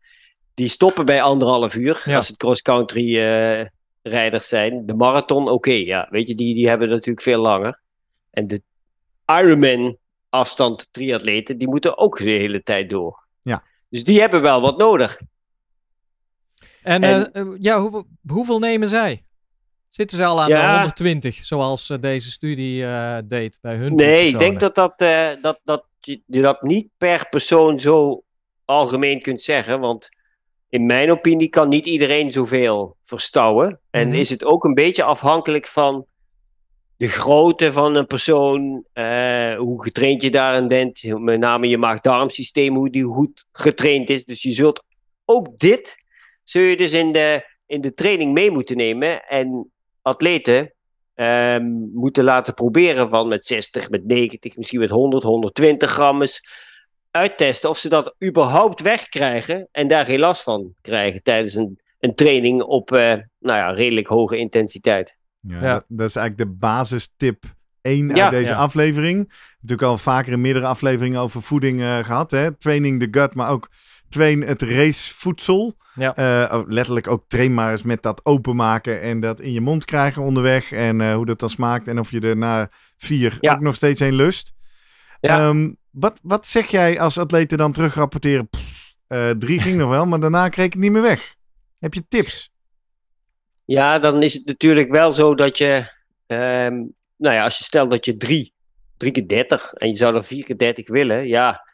die stoppen bij anderhalf uur. Als het cross-country rijders zijn. De marathon, oké, ja. Weet je, die, die hebben natuurlijk veel langer. En de Ironman, afstand triatleten, die moeten ook de hele tijd door. Ja. Dus die hebben wel wat nodig.
En, eh, eh, ja, hoeveel nemen zij? Zitten ze al aan de
120,
zoals eh, deze studie deed bij hun? Nee, ik denk
dat, dat, dat, dat je dat niet per persoon zo algemeen kunt zeggen. Want in mijn opinie kan niet iedereen zoveel verstouwen. En mhm. is het ook een beetje afhankelijk van de grootte van een persoon, eh, hoe getraind je daarin bent, met name je maag hoe die goed getraind is. Dus je zult ook dit, zul je dus in de, in de training mee moeten nemen. En atleten ehm, moeten laten proberen van met 60, met 90, misschien met 100, 120 grammes uittesten of ze dat überhaupt wegkrijgen en daar geen last van krijgen tijdens een, een training op eh, nou ja, redelijk hoge intensiteit. Ja,
Dat, is eigenlijk de basistip 1 ja, uit deze ja. aflevering. Natuurlijk al vaker in meerdere afleveringen over voeding eh, gehad. Hè? Training the gut, maar ook train het racevoedsel. Eh, oh, letterlijk ook train maar eens met dat openmaken en dat in je mond krijgen onderweg. En eh, hoe dat dan smaakt en of je er na vier ook nog steeds heen lust. Um, wat, wat zeg jij als atleten dan terugrapporteren? Pff, drie ging nog wel, maar daarna kreeg ik het niet meer weg. Heb je tips?
Ja, dan is het natuurlijk wel zo dat je, ehm, nou ja, als je stelt dat je drie, drie keer dertig en je zou er vier keer dertig willen, ja,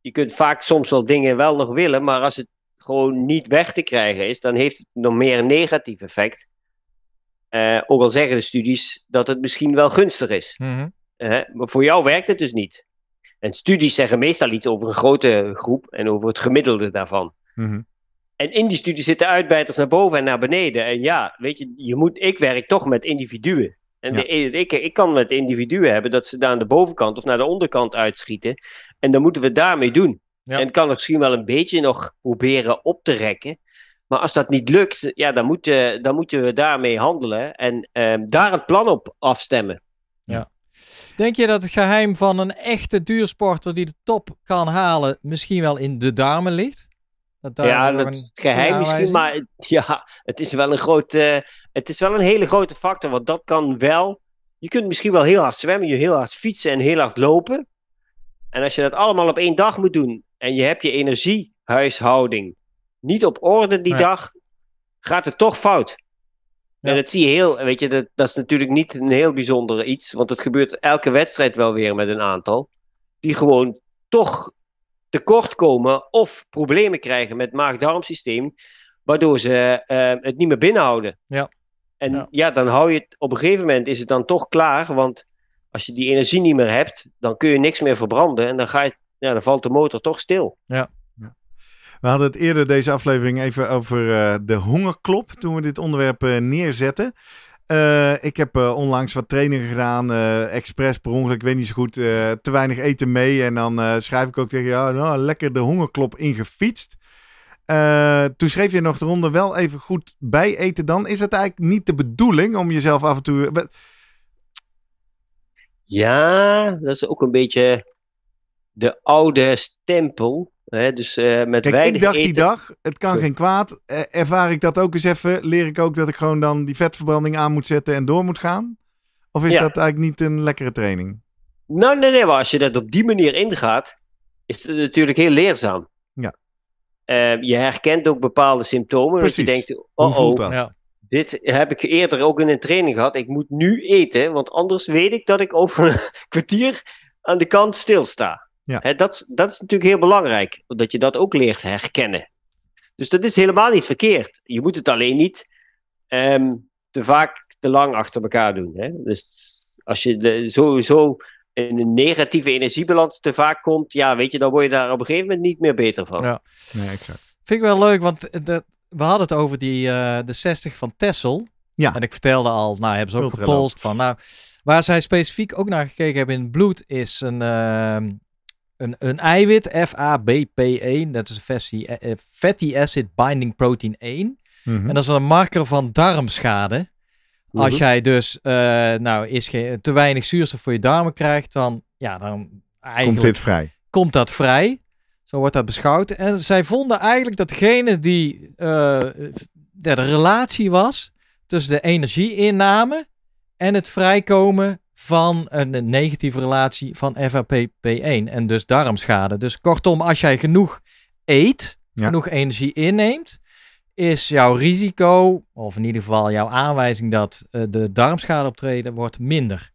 je kunt vaak soms wel dingen wel nog willen, maar als het gewoon niet weg te krijgen is, dan heeft het nog meer een negatief effect. Eh, ook al zeggen de studies dat het misschien wel gunstig is. Mhm. Eh, maar voor jou werkt het dus niet. En studies zeggen meestal iets over een grote groep en over het gemiddelde daarvan. Mm en in die studie zitten uitbijters naar boven en naar beneden. En ja, weet je, je moet, ik werk toch met individuen. En de, ik, ik kan met individuen hebben dat ze daar aan de bovenkant of naar de onderkant uitschieten. En dan moeten we daarmee doen. En kan misschien wel een beetje nog proberen op te rekken. Maar als dat niet lukt, ja, dan, moet, dan moeten we daarmee handelen en ehm, daar het plan op afstemmen. Ja.
Denk je dat het geheim van een echte duursporter die de top kan halen misschien wel in de darmen ligt? ja, geheim misschien, maar
ja, het is wel een grote, eh, het is wel een hele grote factor, want dat kan wel. Je kunt misschien wel heel hard zwemmen, je heel hard fietsen en heel hard lopen. En als je dat allemaal op één dag moet doen en je hebt je energiehuishouding niet op orde die dag, gaat het toch fout. En dat zie je heel, weet je, dat, dat is natuurlijk niet een heel bijzonder iets, want het gebeurt elke wedstrijd wel weer met een aantal die gewoon toch tekortkomen of problemen krijgen met maag-darmsysteem, waardoor ze eh, het niet meer binnenhouden. Ja. En ja. dan hou je het op een gegeven moment is het dan toch klaar, want als je die energie niet meer hebt, dan kun je niks meer verbranden en dan, ga je, ja, dan valt de motor toch stil.
Ja. We hadden het eerder deze aflevering even over eh, de hongerklop toen we dit onderwerp eh, neerzetten. Eh, ik heb eh, onlangs wat trainingen gedaan, uh, expres per ongeluk, ik weet niet zo goed, te weinig eten mee. En dan schrijf ik ook tegen jou, nou, lekker de hongerklop ingefietst. toen schreef je nog de ronde wel even goed bij eten dan. Is dat eigenlijk niet de bedoeling om jezelf af en toe...
Ja, dat is ook een beetje de oude stempel Hè, dus eh, met Kijk, ik dacht die dag,
het kan geen kwaad. Uh, ervaar ik dat ook eens even? Leer ik ook dat ik gewoon dan die vetverbranding aan moet zetten en door moet gaan? Of is dat eigenlijk niet een lekkere training?
Nou, nee, nee, maar als je dat op die manier ingaat, is het natuurlijk heel leerzaam. Ja. Eh, je herkent ook bepaalde symptomen. Precies. je denkt, oh oh, ja. dit heb ik eerder ook in een training gehad. Ik moet nu eten, want anders weet ik dat ik over een kwartier aan de kant stilsta. Ja. dat, dat is natuurlijk heel belangrijk, dat je dat ook leert herkennen. Dus dat is helemaal niet verkeerd. Je moet het alleen niet ehm, te vaak te lang achter elkaar doen. Hè? Dus als je sowieso in een negatieve energiebalans te vaak komt, ja, weet je, dan word je daar op een gegeven moment niet meer beter van. Ja,
nee, exact. Vind ik wel leuk, want we hadden het over die, eh, de 60 van Tessel. Ja. En ik vertelde al, nou hebben ze ook gepolst van. Nou, waar zij specifiek ook naar gekeken hebben in bloed is een, ehm, een, een eiwit, FABP1, e, dat is versie, eh, eh, fatty acid binding protein 1. Mhm. En dat is een marker van darmschade. Als jij dus eh, nou, is te weinig zuurstof voor je darmen krijgt, dan, ja, dan komt dit vrij. Komt dat vrij. Zo wordt dat beschouwd. En zij vonden eigenlijk dat degene die uh, de relatie was tussen de energieinname en het vrijkomen van een negatieve relatie van FAPP1 en dus darmschade. Dus kortom, als jij genoeg eet, genoeg energie inneemt, is jouw risico, of in ieder geval jouw aanwijzing dat eh, de darmschade optreden, wordt minder.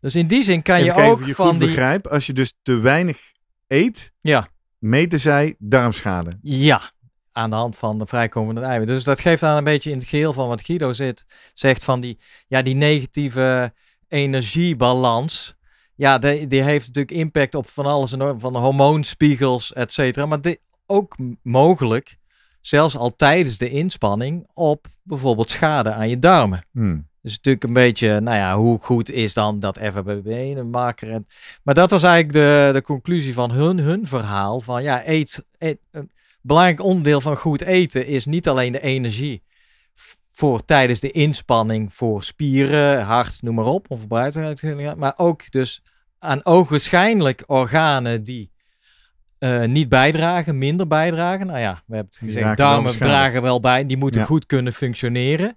Dus in die zin kan je ook je van goed die... begrijp, als je dus te weinig eet,
ja. meten zij darmschade.
Ja, aan de hand van de vrijkomende eiwitten. Dus dat geeft aan een beetje in het geheel van wat Guido zit, zegt van die, ja, die negatieve energiebalans. Ja, die, die heeft natuurlijk impact op van alles en van de hormoonspiegels, et cetera. Maar dit ook mogelijk, zelfs al tijdens de inspanning, op bijvoorbeeld schade aan je darmen. Hmm. Dus natuurlijk een beetje, nou ja, hoe goed is dan dat FBB een maker? En, maar dat was eigenlijk de, de conclusie van hun, hun verhaal. Van ja, eet, een eh, belangrijk onderdeel van goed eten is niet alleen de energie voor tijdens de inspanning voor spieren, hart, noem maar op, of buitenuitgingen. Maar ook dus aan ogenschijnlijk organen die eh, niet bijdragen, minder bijdragen. Nou ja, we hebben het gezegd, darmen dragen wel bij, die moeten goed kunnen functioneren.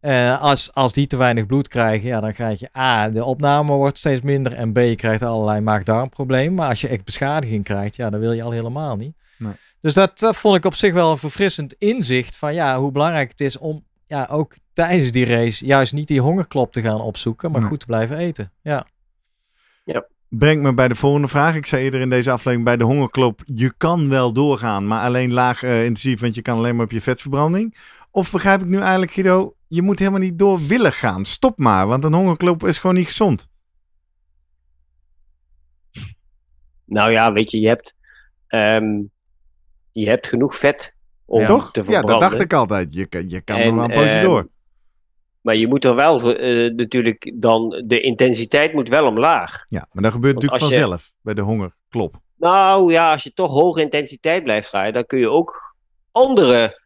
Uh, als, als die te weinig bloed krijgen, ja, dan krijg je A, de opname wordt steeds minder en B, je krijgt allerlei maag-darmproblemen. Maar als je echt beschadiging krijgt, ja, dan wil je al helemaal niet. Nee. Dus dat, dat vond ik op zich wel een verfrissend inzicht van ja, hoe belangrijk het is om ja, ook tijdens die race juist niet die hongerklop te gaan opzoeken, maar goed te blijven eten. Ja. ja. Brengt me bij de volgende vraag. Ik zei eerder in deze aflevering
bij de hongerklop, je kan wel doorgaan, maar alleen laag eh, intensief, want je kan alleen maar op je vetverbranding. Of begrijp ik nu eigenlijk, Guido, je moet helemaal niet door willen gaan. Stop maar, want een hongerklop is gewoon niet gezond.
Nou ja, weet je, je hebt, ehm, je hebt genoeg vet om ja. Toch? Ja, dat dacht ik
altijd. Je, je kan er wel een poosje eh, door.
Maar je moet er wel eh, natuurlijk dan, de intensiteit moet wel omlaag.
Ja, maar dat gebeurt natuurlijk vanzelf bij de honger, klopt.
Nou ja, als je toch hoge intensiteit blijft draaien, dan kun je ook andere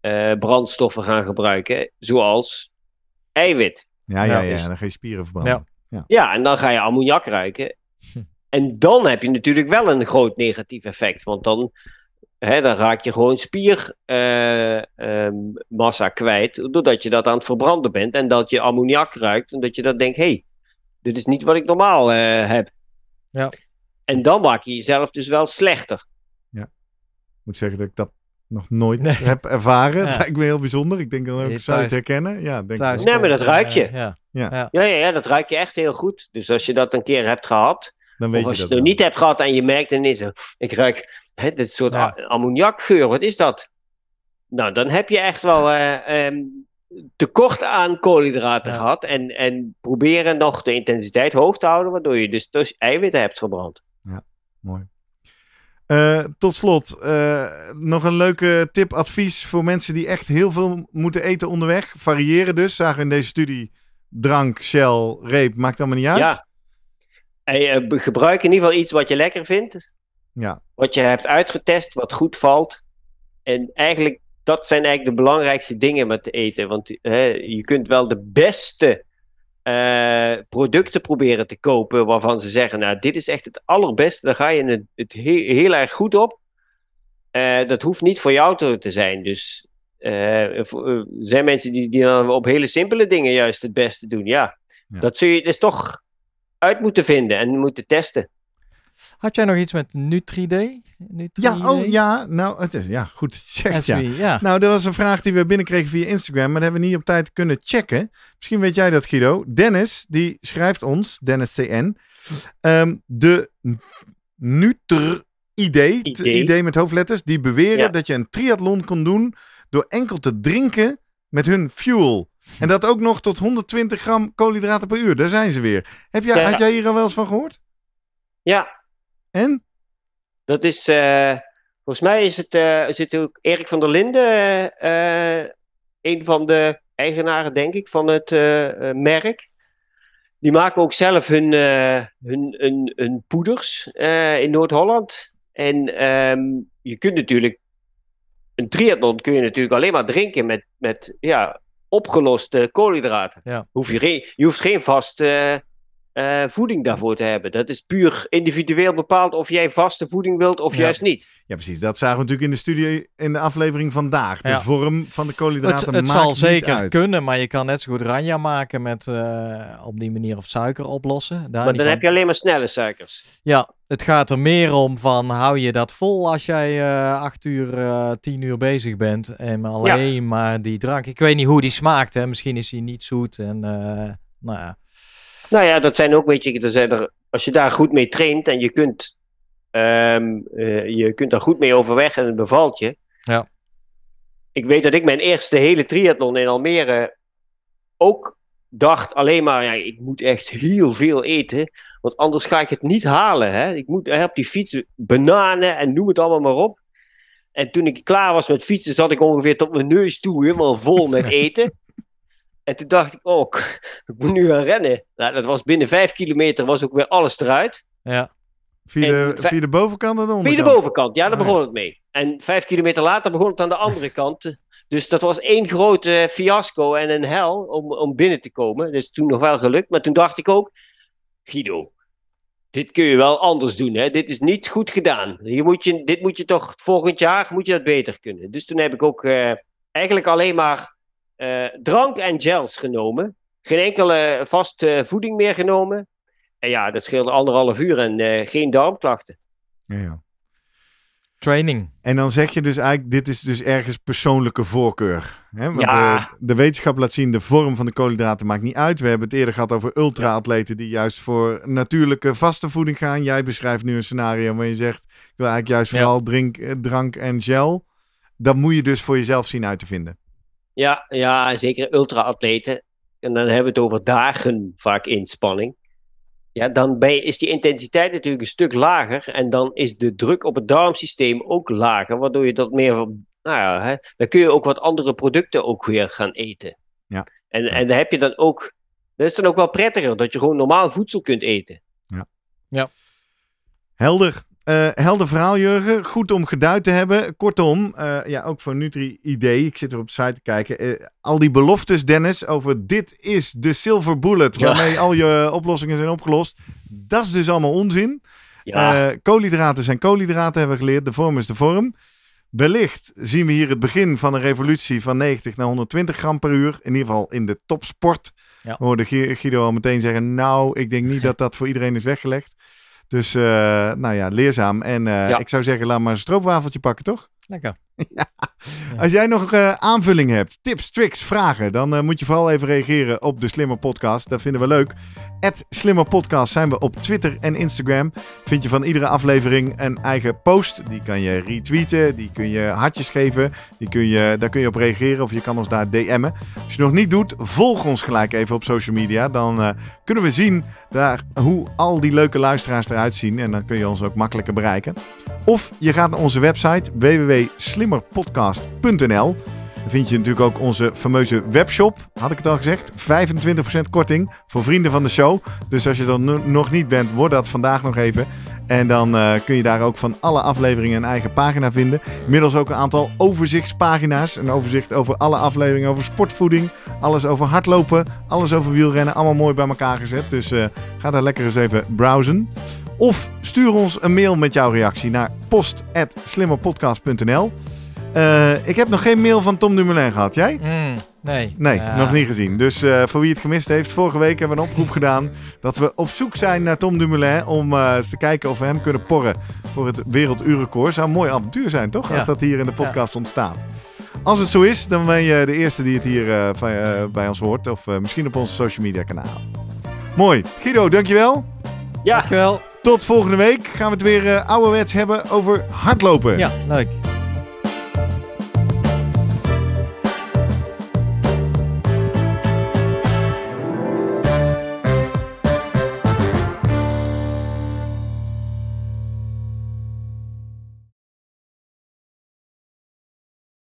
eh, brandstoffen gaan gebruiken, zoals eiwit. Ja, ja, ja, dan ga je spieren verbranden. Ja. ja. en dan ga je ammoniak ruiken. Hm. En dan heb je natuurlijk wel een groot negatief effect, want dan Hè, dan raak je gewoon spiermassa eh, ehm, kwijt, doordat je dat aan het verbranden bent en dat je ammoniak ruikt en dat je dan denkt, hé, hey, dit is niet wat ik normaal eh, heb. Ja. En dan maak je jezelf dus wel slechter.
Ja. Ik moet zeggen dat ik dat nog nooit heb ervaren. Dat lijkt me heel bijzonder. Ik denk dan ook, zou het herkennen? Ja, denk ik. Nee, maar dat ruikt je. Eh, ja.
Ja. ja. ja. dat ruik je echt heel goed. Dus als je dat een keer hebt gehad, dan weet of als je, dat je het nog niet hebt gehad en je merkt en is ik ruik Hè, dit soort ammoniakgeur, wat is dat? Nou, dan heb je echt wel eh, ehm, tekort aan koolhydraten gehad. En, en proberen nog de intensiteit hoog te houden, waardoor je dus, dus eiwitten hebt verbrand. Ja, mooi.
Eh, tot slot, eh, nog een leuke tip, advies voor mensen die echt heel veel moeten eten onderweg. Variëren dus, zagen we in deze studie. Drank, shell, reep, maakt allemaal niet uit. Ja.
En, gebruik in ieder geval iets wat je lekker vindt. Ja. Wat je hebt uitgetest, wat goed valt. En eigenlijk, dat zijn eigenlijk de belangrijkste dingen met eten. Want hè, je kunt wel de beste eh, producten proberen te kopen waarvan ze zeggen, nou, dit is echt het allerbeste. Daar ga je het, heel, erg goed op. Eh, dat hoeft niet voor jou te, zijn. Dus eh, zijn mensen die, die dan op hele simpele dingen juist het beste doen. Ja, dat zul je dus toch uit moeten vinden en moeten testen.
Had jij nog iets met Nutri-D? ja, oh ja, nou, het is, ja, goed zeg ja. Nou, dat was een vraag die
we binnenkregen via Instagram, maar dat hebben we niet op tijd kunnen checken. Misschien weet jij dat, Guido. Dennis, die schrijft ons, Dennis CN, ehm, de Nutri idee, idee. met hoofdletters, die beweren dat je een triathlon kan doen door enkel te drinken met hun fuel. En dat ook nog tot 120 gram koolhydraten per uur. Daar zijn ze weer. Heb jij, Had jij hier al wel eens van gehoord?
Ja, en? Dat is, eh, volgens mij is het, uh, zit ook Erik van der Linden, uh, eh, eh, een van de eigenaren, denk ik, van het merk. Die maken ook zelf hun, hun, hun, poeders in Noord-Holland. En ehm, je kunt natuurlijk, een triathlon kun je natuurlijk alleen maar drinken met, met ja, opgeloste koolhydraten. Ja. Hoef je, je hoeft geen vast eh, voeding daarvoor te hebben. Dat is puur individueel bepaald of jij vaste voeding wilt of juist niet.
Ja, precies. Dat zagen we natuurlijk in de studio in de aflevering vandaag. De vorm van de
koolhydraten het, het zal zeker kunnen, maar je kan net zo goed ranja maken met eh, op die manier of suiker oplossen. Daar maar dan heb
je alleen maar snelle suikers.
Ja, het gaat er meer om van hou je dat vol als jij eh, acht uur, tien uur bezig bent en alleen maar die drank. Ik weet niet hoe die smaakt, hè? misschien is hij niet zoet en nou ja.
Nou ja, dat zijn ook, weet je, er zijn er, als je daar goed mee traint en je kunt, um, je kunt daar goed mee overweg en het bevalt je. Ja. Ik weet dat ik mijn eerste hele triathlon in Almere ook dacht alleen maar, ja, ik moet echt heel veel eten, want anders ga ik het niet halen. Hè? Ik moet op die fiets bananen en noem het allemaal maar op. En toen ik klaar was met fietsen, zat ik ongeveer tot mijn neus toe, helemaal vol met eten. En toen dacht ik ook, oh, ik moet nu gaan rennen. Nou, dat was binnen vijf kilometer, was ook weer alles eruit.
Ja. Via de, via de bovenkant en de
onderkant? Via de bovenkant, ja, daar ah, begon het mee. En vijf kilometer later begon het aan de andere kant. Dus dat was één grote fiasco en een hel om, om binnen te komen. Dus toen nog wel gelukt. Maar toen dacht ik ook, Guido, dit kun je wel anders doen. Hè? Dit is niet goed gedaan. Hier moet je, dit moet je toch volgend jaar moet je dat beter kunnen. Dus toen heb ik ook eh, eigenlijk alleen maar eh, drank en gels genomen. Geen enkele vaste voeding meer genomen. En ja, dat scheelde anderhalf uur en eh, geen darmklachten. Ja,
Training.
En dan zeg je dus eigenlijk, dit is dus ergens persoonlijke voorkeur. Hè? Want ja. Eh, de, wetenschap laat zien, de vorm van de koolhydraten maakt niet uit. We hebben het eerder gehad over ultra-atleten die juist voor natuurlijke vaste voeding gaan. Jij beschrijft nu een scenario waarin je zegt, ik wil eigenlijk juist vooral drink, drank en gel. Dat moet je dus voor jezelf zien uit te vinden.
Ja, ja zeker ultra-atleten. En dan hebben we het over dagen vaak inspanning. Ja, dan is die intensiteit natuurlijk een stuk lager. En dan is de druk op het darmsysteem ook lager. Waardoor je dat meer. Nou ja, hè, dan kun je ook wat andere producten ook weer gaan eten. Ja. En, en dan heb je dan ook. Dat is dan ook wel prettiger dat je gewoon normaal voedsel kunt eten.
Ja. ja. Helder. Uh, helder verhaal, Jurgen. Goed om geduid te hebben. Kortom, eh, ja, ook voor nutri id Ik zit er op de site te kijken. Eh, al die beloftes, Dennis, over dit is de silver bullet waarmee al je oplossingen zijn opgelost. Dat is dus allemaal onzin. Ja. koolhydraten zijn koolhydraten, hebben we geleerd. De vorm is de vorm. Wellicht zien we hier het begin van een revolutie van 90 naar 120 gram per uur. In ieder geval in de topsport. Ja. We hoorden Guido al meteen zeggen, nou, ik denk niet dat dat voor iedereen is weggelegd. Dus eh, nou ja, leerzaam. En eh, ik zou zeggen, laat maar een stroopwafeltje pakken, toch?
Lekker.
Als jij nog uh, aanvullingen hebt, tips, tricks, vragen, dan eh, moet je vooral even reageren op de Slimmer Podcast. Dat vinden we leuk. At Slimmer Podcast zijn we op Twitter en Instagram. Vind je van iedere aflevering een eigen post. Die kan je retweeten, die kun je hartjes geven, die kun je, daar kun je op reageren of je kan ons daar DM'en. Als je het nog niet doet, volg ons gelijk even op social media. Dan eh, kunnen we zien daar, hoe al die leuke luisteraars eruit zien. En dan kun je ons ook makkelijker bereiken. Of je gaat naar onze website www.slimmer.nl slimmerpodcast.nl vind je natuurlijk ook onze fameuze webshop. Had ik het al gezegd? 25% korting voor vrienden van de show. Dus als je dat nog niet bent, word dat vandaag nog even. En dan eh, kun je daar ook van alle afleveringen een eigen pagina vinden. Inmiddels ook een aantal overzichtspagina's. Een overzicht over alle afleveringen over sportvoeding. Alles over hardlopen. Alles over wielrennen. Allemaal mooi bij elkaar gezet. Dus eh, ga daar lekker eens even browsen. Of stuur ons een mail met jouw reactie naar post.slimmerpodcast.nl. Eh, ik heb nog geen mail van Tom Dumoulin gehad. Jij?
Mm, nee. Nee, nog niet
gezien. Dus eh, voor wie het gemist heeft, vorige week hebben we een oproep gedaan dat we op zoek zijn naar Tom Dumoulin om eh, eens te kijken of we hem kunnen porren voor het werelduurrecord. Zou een mooi avontuur zijn, toch? Als dat hier in de podcast ontstaat. Als het zo is, dan ben je de eerste die het hier van, bij ons hoort. Of misschien op onze social media kanaal. Mooi. Guido, dankjewel. Ja. Dankjewel. Tot volgende week gaan we het weer ouderwets hebben over hardlopen. Ja,
leuk.